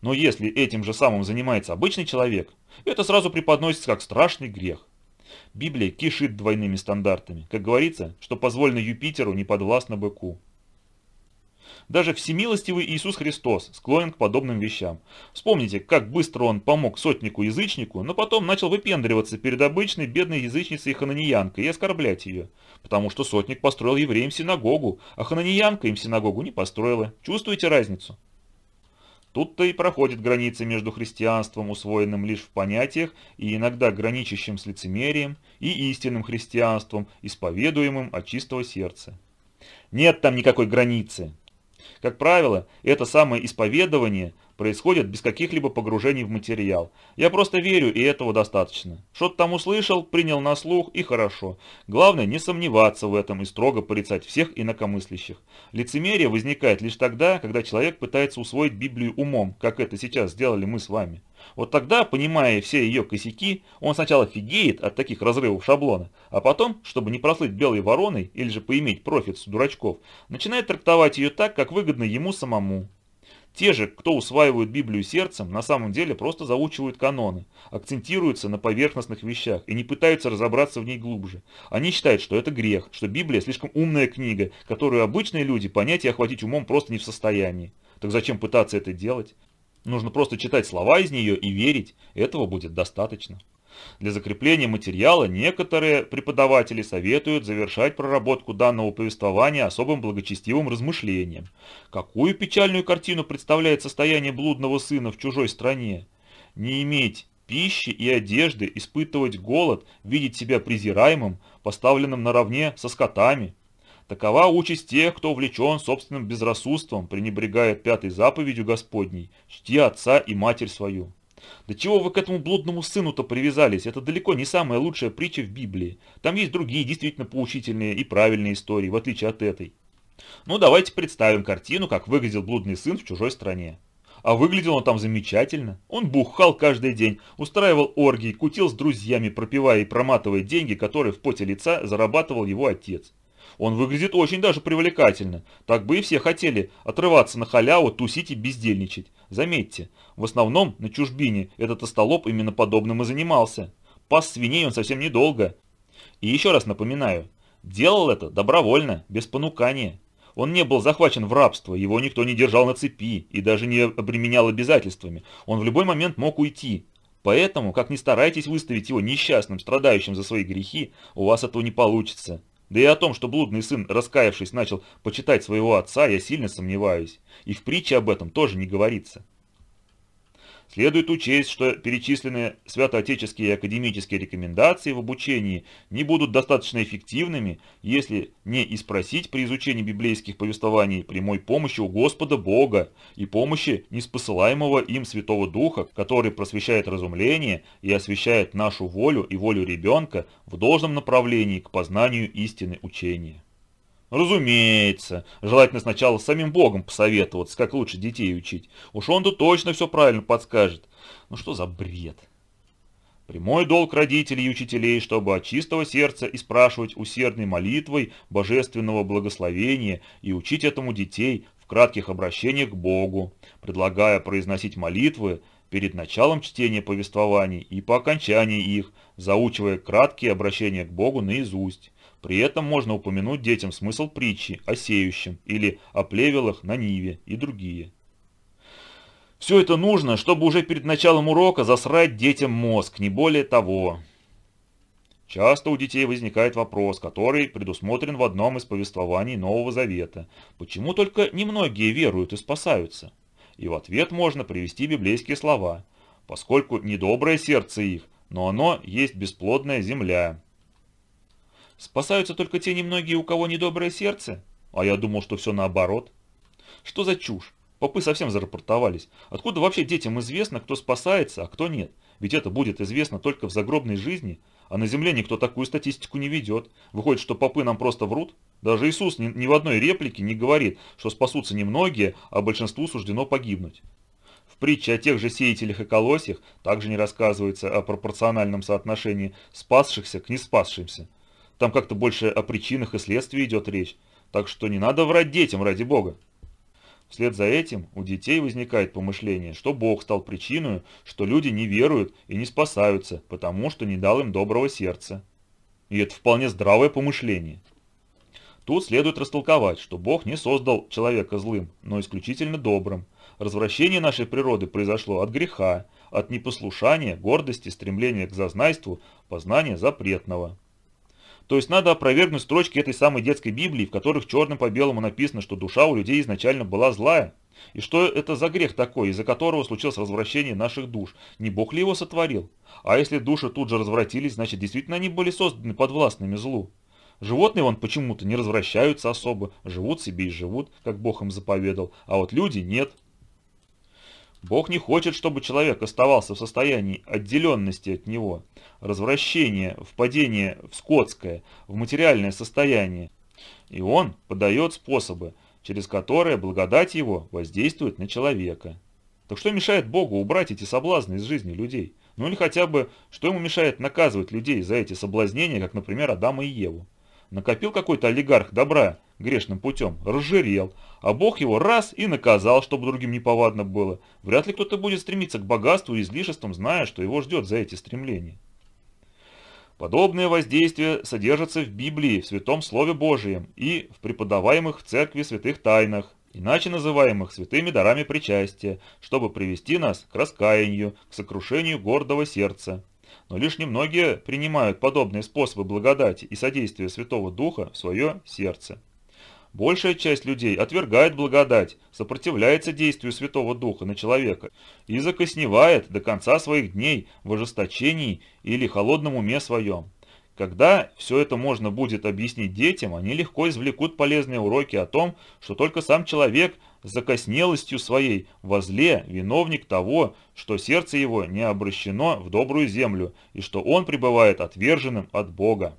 Но если этим же самым занимается обычный человек, это сразу преподносится как страшный грех. Библия кишит двойными стандартами. Как говорится, что позволено Юпитеру, не подвластно быку. Даже всемилостивый Иисус Христос склонен к подобным вещам. Вспомните, как быстро он помог сотнику-язычнику, но потом начал выпендриваться перед обычной бедной язычницей Хананиянкой и оскорблять ее. Потому что сотник построил евреям синагогу, а Хананиянка им синагогу не построила. Чувствуете разницу? Тут-то и проходит граница между христианством, усвоенным лишь в понятиях и иногда граничащим с лицемерием, и истинным христианством, исповедуемым от чистого сердца. Нет там никакой границы. Как правило, это самое исповедование происходит без каких-либо погружений в материал. Я просто верю, и этого достаточно. Что-то там услышал, принял на слух, и хорошо. Главное не сомневаться в этом и строго порицать всех инакомыслящих. Лицемерие возникает лишь тогда, когда человек пытается усвоить Библию умом, как это сейчас сделали мы с вами. Вот тогда, понимая все ее косяки, он сначала фигеет от таких разрывов шаблона, а потом, чтобы не прослыть белой вороной или же поиметь профит с дурачков, начинает трактовать ее так, как выгодно ему самому. Те же, кто усваивают Библию сердцем, на самом деле просто заучивают каноны, акцентируются на поверхностных вещах и не пытаются разобраться в ней глубже. Они считают, что это грех, что Библия слишком умная книга, которую обычные люди понять и охватить умом просто не в состоянии. Так зачем пытаться это делать? Нужно просто читать слова из нее и верить, этого будет достаточно. Для закрепления материала некоторые преподаватели советуют завершать проработку данного повествования особым благочестивым размышлением. Какую печальную картину представляет состояние блудного сына в чужой стране? Не иметь пищи и одежды, испытывать голод, видеть себя презираемым, поставленным наравне со скотами, Такова участь тех, кто увлечен собственным безрассудством, пренебрегает пятой заповедью Господней «Чти отца и матерь свою». Да чего вы к этому блудному сыну-то привязались? Это далеко не самая лучшая притча в Библии. Там есть другие действительно поучительные и правильные истории, в отличие от этой. Ну давайте представим картину, как выглядел блудный сын в чужой стране. А выглядел он там замечательно. Он бухал каждый день, устраивал оргии, кутил с друзьями, пропивая и проматывая деньги, которые в поте лица зарабатывал его отец. Он выглядит очень даже привлекательно. Так бы и все хотели отрываться на халяву, тусить и бездельничать. Заметьте, в основном на чужбине этот остолоп именно подобным и занимался. Пас свиней он совсем недолго. И еще раз напоминаю, делал это добровольно, без понукания. Он не был захвачен в рабство, его никто не держал на цепи и даже не обременял обязательствами. Он в любой момент мог уйти. Поэтому, как ни старайтесь выставить его несчастным, страдающим за свои грехи, у вас этого не получится. Да и о том, что блудный сын, раскаявшись, начал почитать своего отца, я сильно сомневаюсь. И в притче об этом тоже не говорится. Следует учесть, что перечисленные святоотеческие и академические рекомендации в обучении не будут достаточно эффективными, если не испросить при изучении библейских повествований прямой помощи у Господа Бога и помощи неспосылаемого им Святого Духа, который просвещает разумление и освещает нашу волю и волю ребенка в должном направлении к познанию истины учения. Разумеется, желательно сначала с самим Богом посоветоваться, как лучше детей учить. Уж он-то точно все правильно подскажет. Ну что за бред? Прямой долг родителей и учителей, чтобы от чистого сердца и спрашивать усердной молитвой божественного благословения и учить этому детей в кратких обращениях к Богу, предлагая произносить молитвы перед началом чтения повествований и по окончании их, заучивая краткие обращения к Богу наизусть при этом можно упомянуть детям смысл притчи о сеющем или о плевелах на Ниве и другие. Все это нужно, чтобы уже перед началом урока засрать детям мозг, не более того. Часто у детей возникает вопрос, который предусмотрен в одном из повествований Нового Завета. Почему только немногие веруют и спасаются? И в ответ можно привести библейские слова. Поскольку недоброе сердце их, но оно есть бесплодная земля, Спасаются только те немногие, у кого недоброе сердце? А я думал, что все наоборот. Что за чушь? Попы совсем зарапортовались. Откуда вообще детям известно, кто спасается, а кто нет? Ведь это будет известно только в загробной жизни, а на земле никто такую статистику не ведет. Выходит, что попы нам просто врут? Даже Иисус ни, ни в одной реплике не говорит, что спасутся немногие, а большинству суждено погибнуть. В притче о тех же сеятелях и колосьях также не рассказывается о пропорциональном соотношении спасшихся к неспасшимся. Там как-то больше о причинах и следствии идет речь. Так что не надо врать детям, ради бога. Вслед за этим у детей возникает помышление, что Бог стал причиной, что люди не веруют и не спасаются, потому что не дал им доброго сердца. И это вполне здравое помышление. Тут следует растолковать, что Бог не создал человека злым, но исключительно добрым. Развращение нашей природы произошло от греха, от непослушания, гордости, стремления к зазнайству, познания запретного. То есть надо опровергнуть строчки этой самой детской Библии, в которых черным по белому написано, что душа у людей изначально была злая. И что это за грех такой, из-за которого случилось развращение наших душ? Не Бог ли его сотворил? А если души тут же развратились, значит действительно они были созданы подвластными злу. Животные вон почему-то не развращаются особо, живут себе и живут, как Бог им заповедал, а вот люди нет. Бог не хочет, чтобы человек оставался в состоянии отделенности от него развращение, впадение в скотское, в материальное состояние. И он подает способы, через которые благодать его воздействует на человека. Так что мешает Богу убрать эти соблазны из жизни людей? Ну или хотя бы, что ему мешает наказывать людей за эти соблазнения, как, например, Адама и Еву? Накопил какой-то олигарх добра грешным путем, разжирел, а Бог его раз и наказал, чтобы другим неповадно было. Вряд ли кто-то будет стремиться к богатству и излишествам, зная, что его ждет за эти стремления. Подобные воздействия содержатся в Библии, в Святом Слове Божием и в преподаваемых в Церкви святых тайнах, иначе называемых святыми дарами причастия, чтобы привести нас к раскаянию, к сокрушению гордого сердца. Но лишь немногие принимают подобные способы благодати и содействия Святого Духа в свое сердце. Большая часть людей отвергает благодать, сопротивляется действию Святого Духа на человека и закосневает до конца своих дней в ожесточении или холодном уме своем. Когда все это можно будет объяснить детям, они легко извлекут полезные уроки о том, что только сам человек с закоснелостью своей во зле виновник того, что сердце его не обращено в добрую землю и что он пребывает отверженным от Бога.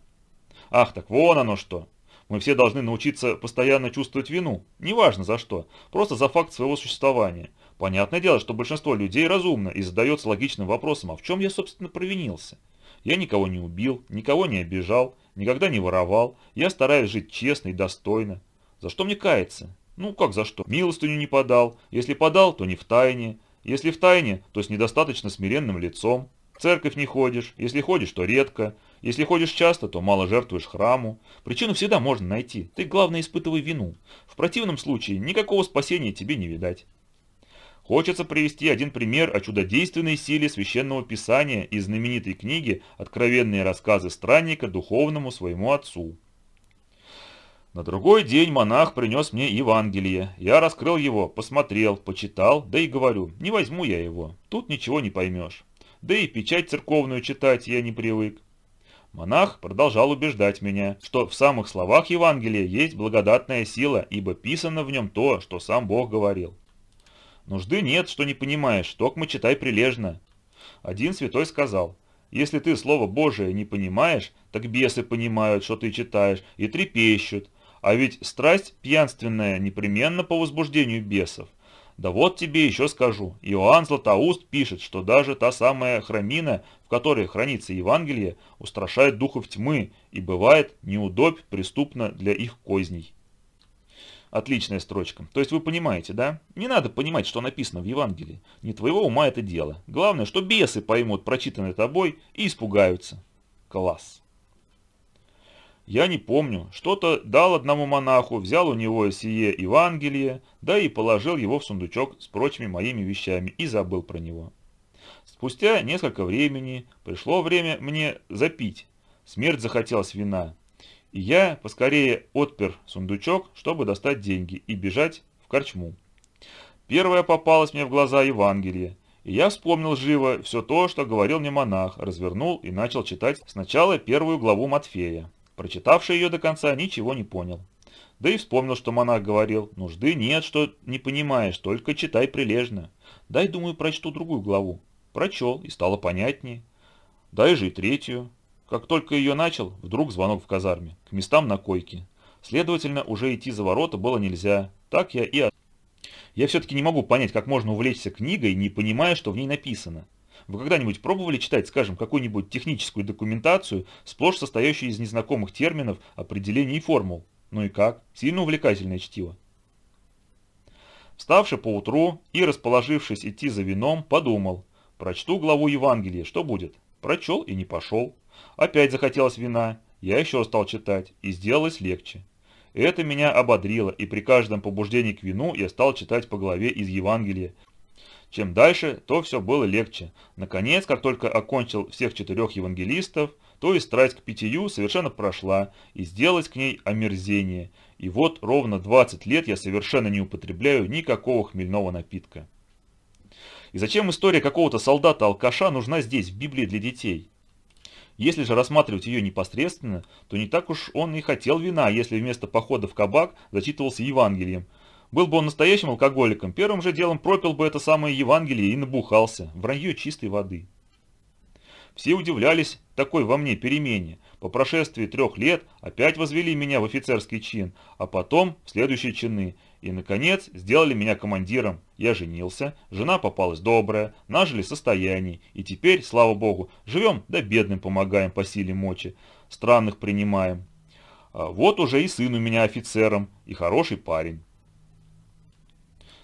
Ах, так вон оно что! Мы все должны научиться постоянно чувствовать вину, неважно за что, просто за факт своего существования. Понятное дело, что большинство людей разумно и задается логичным вопросом, а в чем я, собственно, провинился? Я никого не убил, никого не обижал, никогда не воровал, я стараюсь жить честно и достойно. За что мне каяться? Ну как за что? Милостыню не подал, если подал, то не в тайне, если в тайне, то с недостаточно смиренным лицом. В церковь не ходишь, если ходишь, то редко, если ходишь часто, то мало жертвуешь храму. Причину всегда можно найти. Ты, главное, испытывай вину. В противном случае никакого спасения тебе не видать. Хочется привести один пример о чудодейственной силе священного писания из знаменитой книги «Откровенные рассказы странника духовному своему отцу». На другой день монах принес мне Евангелие. Я раскрыл его, посмотрел, почитал, да и говорю, не возьму я его, тут ничего не поймешь. Да и печать церковную читать я не привык. Монах продолжал убеждать меня, что в самых словах Евангелия есть благодатная сила, ибо писано в нем то, что сам Бог говорил. Нужды нет, что не понимаешь, токмо читай прилежно. Один святой сказал, если ты слово Божие не понимаешь, так бесы понимают, что ты читаешь, и трепещут. А ведь страсть пьянственная непременно по возбуждению бесов. Да вот тебе еще скажу. Иоанн Златоуст пишет, что даже та самая храмина в которой хранится Евангелие, устрашает духов тьмы и бывает неудобь преступно для их козней. Отличная строчка. То есть вы понимаете, да? Не надо понимать, что написано в Евангелии. Не твоего ума это дело. Главное, что бесы поймут прочитанное тобой и испугаются. Класс. Я не помню. Что-то дал одному монаху, взял у него сие Евангелие, да и положил его в сундучок с прочими моими вещами и забыл про него. Спустя несколько времени пришло время мне запить. Смерть захотелось вина. И я поскорее отпер сундучок, чтобы достать деньги и бежать в корчму. Первое попалось мне в глаза Евангелие, и я вспомнил живо все то, что говорил мне монах, развернул и начал читать сначала первую главу Матфея. Прочитавший ее до конца, ничего не понял. Да и вспомнил, что монах говорил, нужды нет, что не понимаешь, только читай прилежно. Дай, думаю, прочту другую главу. Прочел, и стало понятнее. Дай же и третью. Как только ее начал, вдруг звонок в казарме, к местам на койке. Следовательно, уже идти за ворота было нельзя. Так я и... Я все-таки не могу понять, как можно увлечься книгой, не понимая, что в ней написано. Вы когда-нибудь пробовали читать, скажем, какую-нибудь техническую документацию, сплошь состоящую из незнакомых терминов, определений и формул? Ну и как? Сильно увлекательное чтиво. Вставши поутру и расположившись идти за вином, подумал, Прочту главу Евангелия, что будет? Прочел и не пошел. Опять захотелось вина. Я еще стал читать, и сделалось легче. Это меня ободрило, и при каждом побуждении к вину я стал читать по главе из Евангелия. Чем дальше, то все было легче. Наконец, как только окончил всех четырех евангелистов, то и страсть к питью совершенно прошла, и сделалось к ней омерзение. И вот ровно 20 лет я совершенно не употребляю никакого хмельного напитка. И зачем история какого-то солдата-алкаша нужна здесь, в Библии для детей? Если же рассматривать ее непосредственно, то не так уж он и хотел вина, если вместо похода в кабак зачитывался Евангелием. Был бы он настоящим алкоголиком, первым же делом пропил бы это самое Евангелие и набухался. Вранье чистой воды. Все удивлялись такой во мне перемене. По прошествии трех лет опять возвели меня в офицерский чин, а потом в следующие чины. И, наконец, сделали меня командиром. Я женился, жена попалась добрая, нажили состояние, и теперь, слава богу, живем да бедным помогаем по силе мочи, странных принимаем. А вот уже и сын у меня офицером, и хороший парень.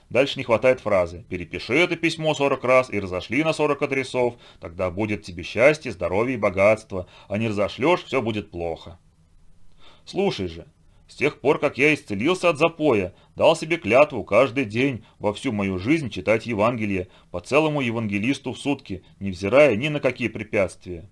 Дальше не хватает фразы «Перепиши это письмо 40 раз и разошли на 40 адресов, тогда будет тебе счастье, здоровье и богатство, а не разошлешь, все будет плохо». Слушай же, с тех пор, как я исцелился от запоя, дал себе клятву каждый день во всю мою жизнь читать Евангелие по целому евангелисту в сутки, невзирая ни на какие препятствия.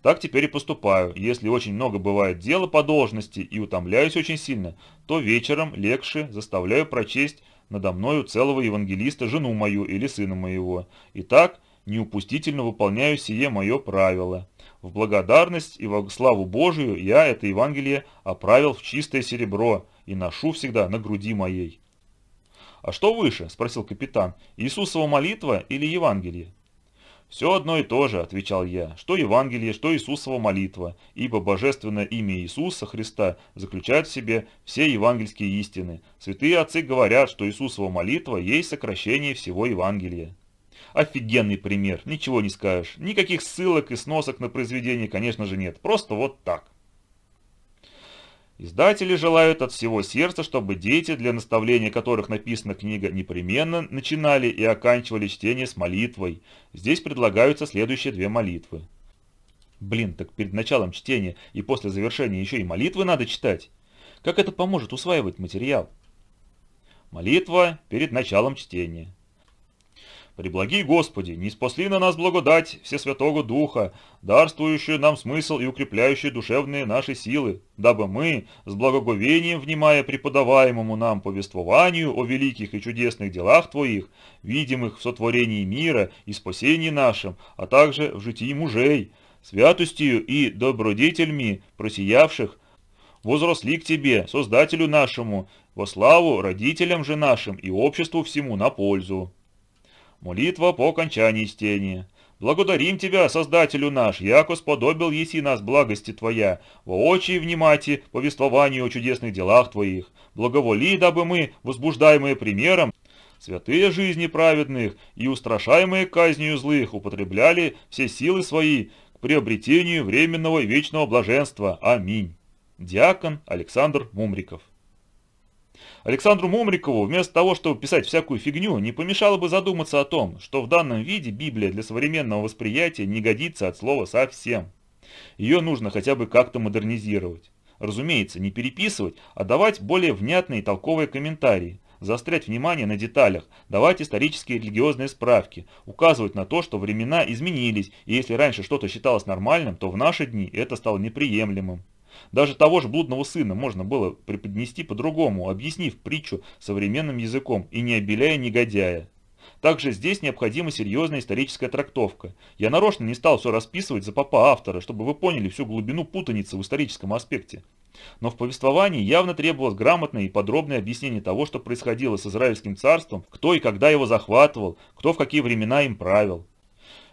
Так теперь и поступаю. Если очень много бывает дела по должности и утомляюсь очень сильно, то вечером, легше, заставляю прочесть надо мною целого евангелиста жену мою или сына моего. И так неупустительно выполняю сие мое правило. В благодарность и во славу Божию я это Евангелие оправил в чистое серебро и ношу всегда на груди моей». «А что выше?» – спросил капитан. «Иисусова молитва или Евангелие?» «Все одно и то же», – отвечал я, – «что Евангелие, что Иисусова молитва, ибо божественное имя Иисуса Христа заключает в себе все евангельские истины. Святые отцы говорят, что Иисусова молитва есть сокращение всего Евангелия». Офигенный пример, ничего не скажешь. Никаких ссылок и сносок на произведение, конечно же, нет. Просто вот так. Издатели желают от всего сердца, чтобы дети, для наставления которых написана книга, непременно начинали и оканчивали чтение с молитвой. Здесь предлагаются следующие две молитвы. Блин, так перед началом чтения и после завершения еще и молитвы надо читать. Как это поможет усваивать материал? Молитва перед началом чтения. Приблаги, Господи, не спасли на нас благодать Всесвятого Духа, дарствующую нам смысл и укрепляющую душевные наши силы, дабы мы, с благоговением внимая преподаваемому нам повествованию о великих и чудесных делах Твоих, видимых в сотворении мира и спасении нашим, а также в житии мужей, святостью и добродетельми просиявших, возросли к Тебе, Создателю нашему, во славу родителям же нашим и обществу всему на пользу. Молитва по окончании чтения. Благодарим Тебя, Создателю наш, яко сподобил еси нас благости Твоя, воочи внимати повествованию о чудесных делах Твоих. Благоволи, дабы мы, возбуждаемые примером, святые жизни праведных и устрашаемые казнью злых, употребляли все силы свои к приобретению временного и вечного блаженства. Аминь. Диакон Александр Мумриков Александру Мумрикову, вместо того, чтобы писать всякую фигню, не помешало бы задуматься о том, что в данном виде Библия для современного восприятия не годится от слова совсем. Ее нужно хотя бы как-то модернизировать. Разумеется, не переписывать, а давать более внятные и толковые комментарии, заострять внимание на деталях, давать исторические и религиозные справки, указывать на то, что времена изменились, и если раньше что-то считалось нормальным, то в наши дни это стало неприемлемым. Даже того же блудного сына можно было преподнести по-другому, объяснив притчу современным языком и не обеляя негодяя. Также здесь необходима серьезная историческая трактовка. Я нарочно не стал все расписывать за папа автора, чтобы вы поняли всю глубину путаницы в историческом аспекте. Но в повествовании явно требовалось грамотное и подробное объяснение того, что происходило с Израильским царством, кто и когда его захватывал, кто в какие времена им правил.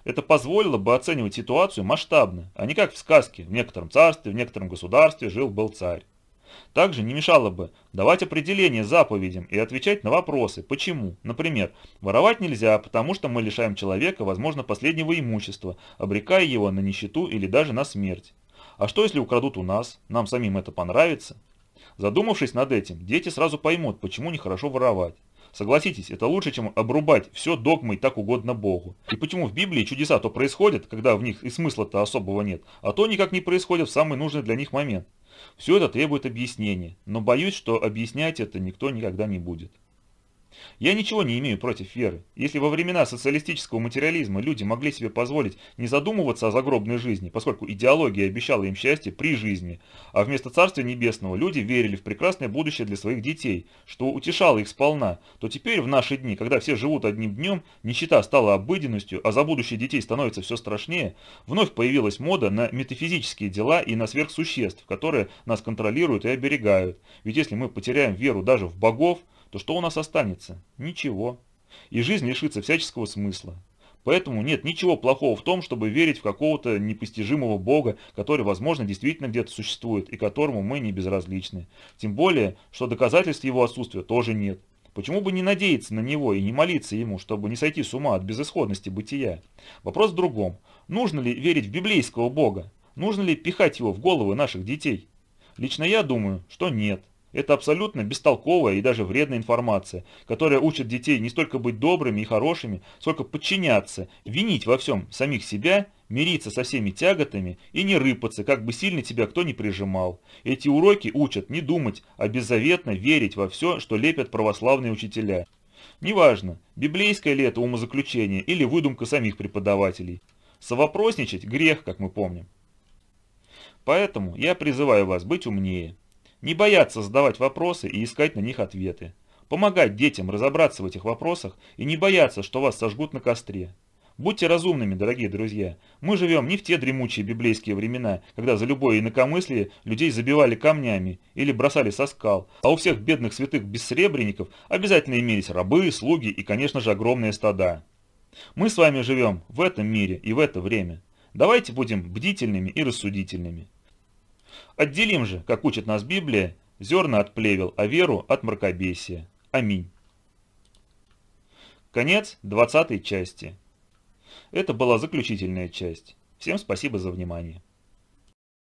Это позволило бы оценивать ситуацию масштабно, а не как в сказке «в некотором царстве, в некотором государстве жил-был царь». Также не мешало бы давать определение заповедям и отвечать на вопросы «почему?». Например, воровать нельзя, потому что мы лишаем человека, возможно, последнего имущества, обрекая его на нищету или даже на смерть. А что если украдут у нас? Нам самим это понравится? Задумавшись над этим, дети сразу поймут, почему нехорошо воровать. Согласитесь, это лучше, чем обрубать все догмой так угодно Богу. И почему в Библии чудеса то происходят, когда в них и смысла-то особого нет, а то никак не происходят в самый нужный для них момент? Все это требует объяснения, но боюсь, что объяснять это никто никогда не будет. Я ничего не имею против веры. Если во времена социалистического материализма люди могли себе позволить не задумываться о загробной жизни, поскольку идеология обещала им счастье при жизни, а вместо Царства Небесного люди верили в прекрасное будущее для своих детей, что утешало их сполна, то теперь в наши дни, когда все живут одним днем, нищета стала обыденностью, а за будущее детей становится все страшнее, вновь появилась мода на метафизические дела и на сверхсуществ, которые нас контролируют и оберегают. Ведь если мы потеряем веру даже в богов, то что у нас останется? Ничего. И жизнь лишится всяческого смысла. Поэтому нет ничего плохого в том, чтобы верить в какого-то непостижимого бога, который, возможно, действительно где-то существует и которому мы не безразличны. Тем более, что доказательств его отсутствия тоже нет. Почему бы не надеяться на него и не молиться ему, чтобы не сойти с ума от безысходности бытия? Вопрос в другом. Нужно ли верить в библейского бога? Нужно ли пихать его в головы наших детей? Лично я думаю, что нет. Это абсолютно бестолковая и даже вредная информация, которая учит детей не столько быть добрыми и хорошими, сколько подчиняться, винить во всем самих себя, мириться со всеми тяготами и не рыпаться, как бы сильно тебя кто ни прижимал. Эти уроки учат не думать, а беззаветно верить во все, что лепят православные учителя. Неважно, библейское ли это умозаключение или выдумка самих преподавателей. Совопросничать – грех, как мы помним. Поэтому я призываю вас быть умнее. Не бояться задавать вопросы и искать на них ответы. Помогать детям разобраться в этих вопросах и не бояться, что вас сожгут на костре. Будьте разумными, дорогие друзья. Мы живем не в те дремучие библейские времена, когда за любое инакомыслие людей забивали камнями или бросали со скал, а у всех бедных святых бессребренников обязательно имелись рабы, слуги и, конечно же, огромные стада. Мы с вами живем в этом мире и в это время. Давайте будем бдительными и рассудительными. Отделим же, как учит нас Библия, зерна от плевел, а веру от мракобесия. Аминь. Конец 20 части. Это была заключительная часть. Всем спасибо за внимание.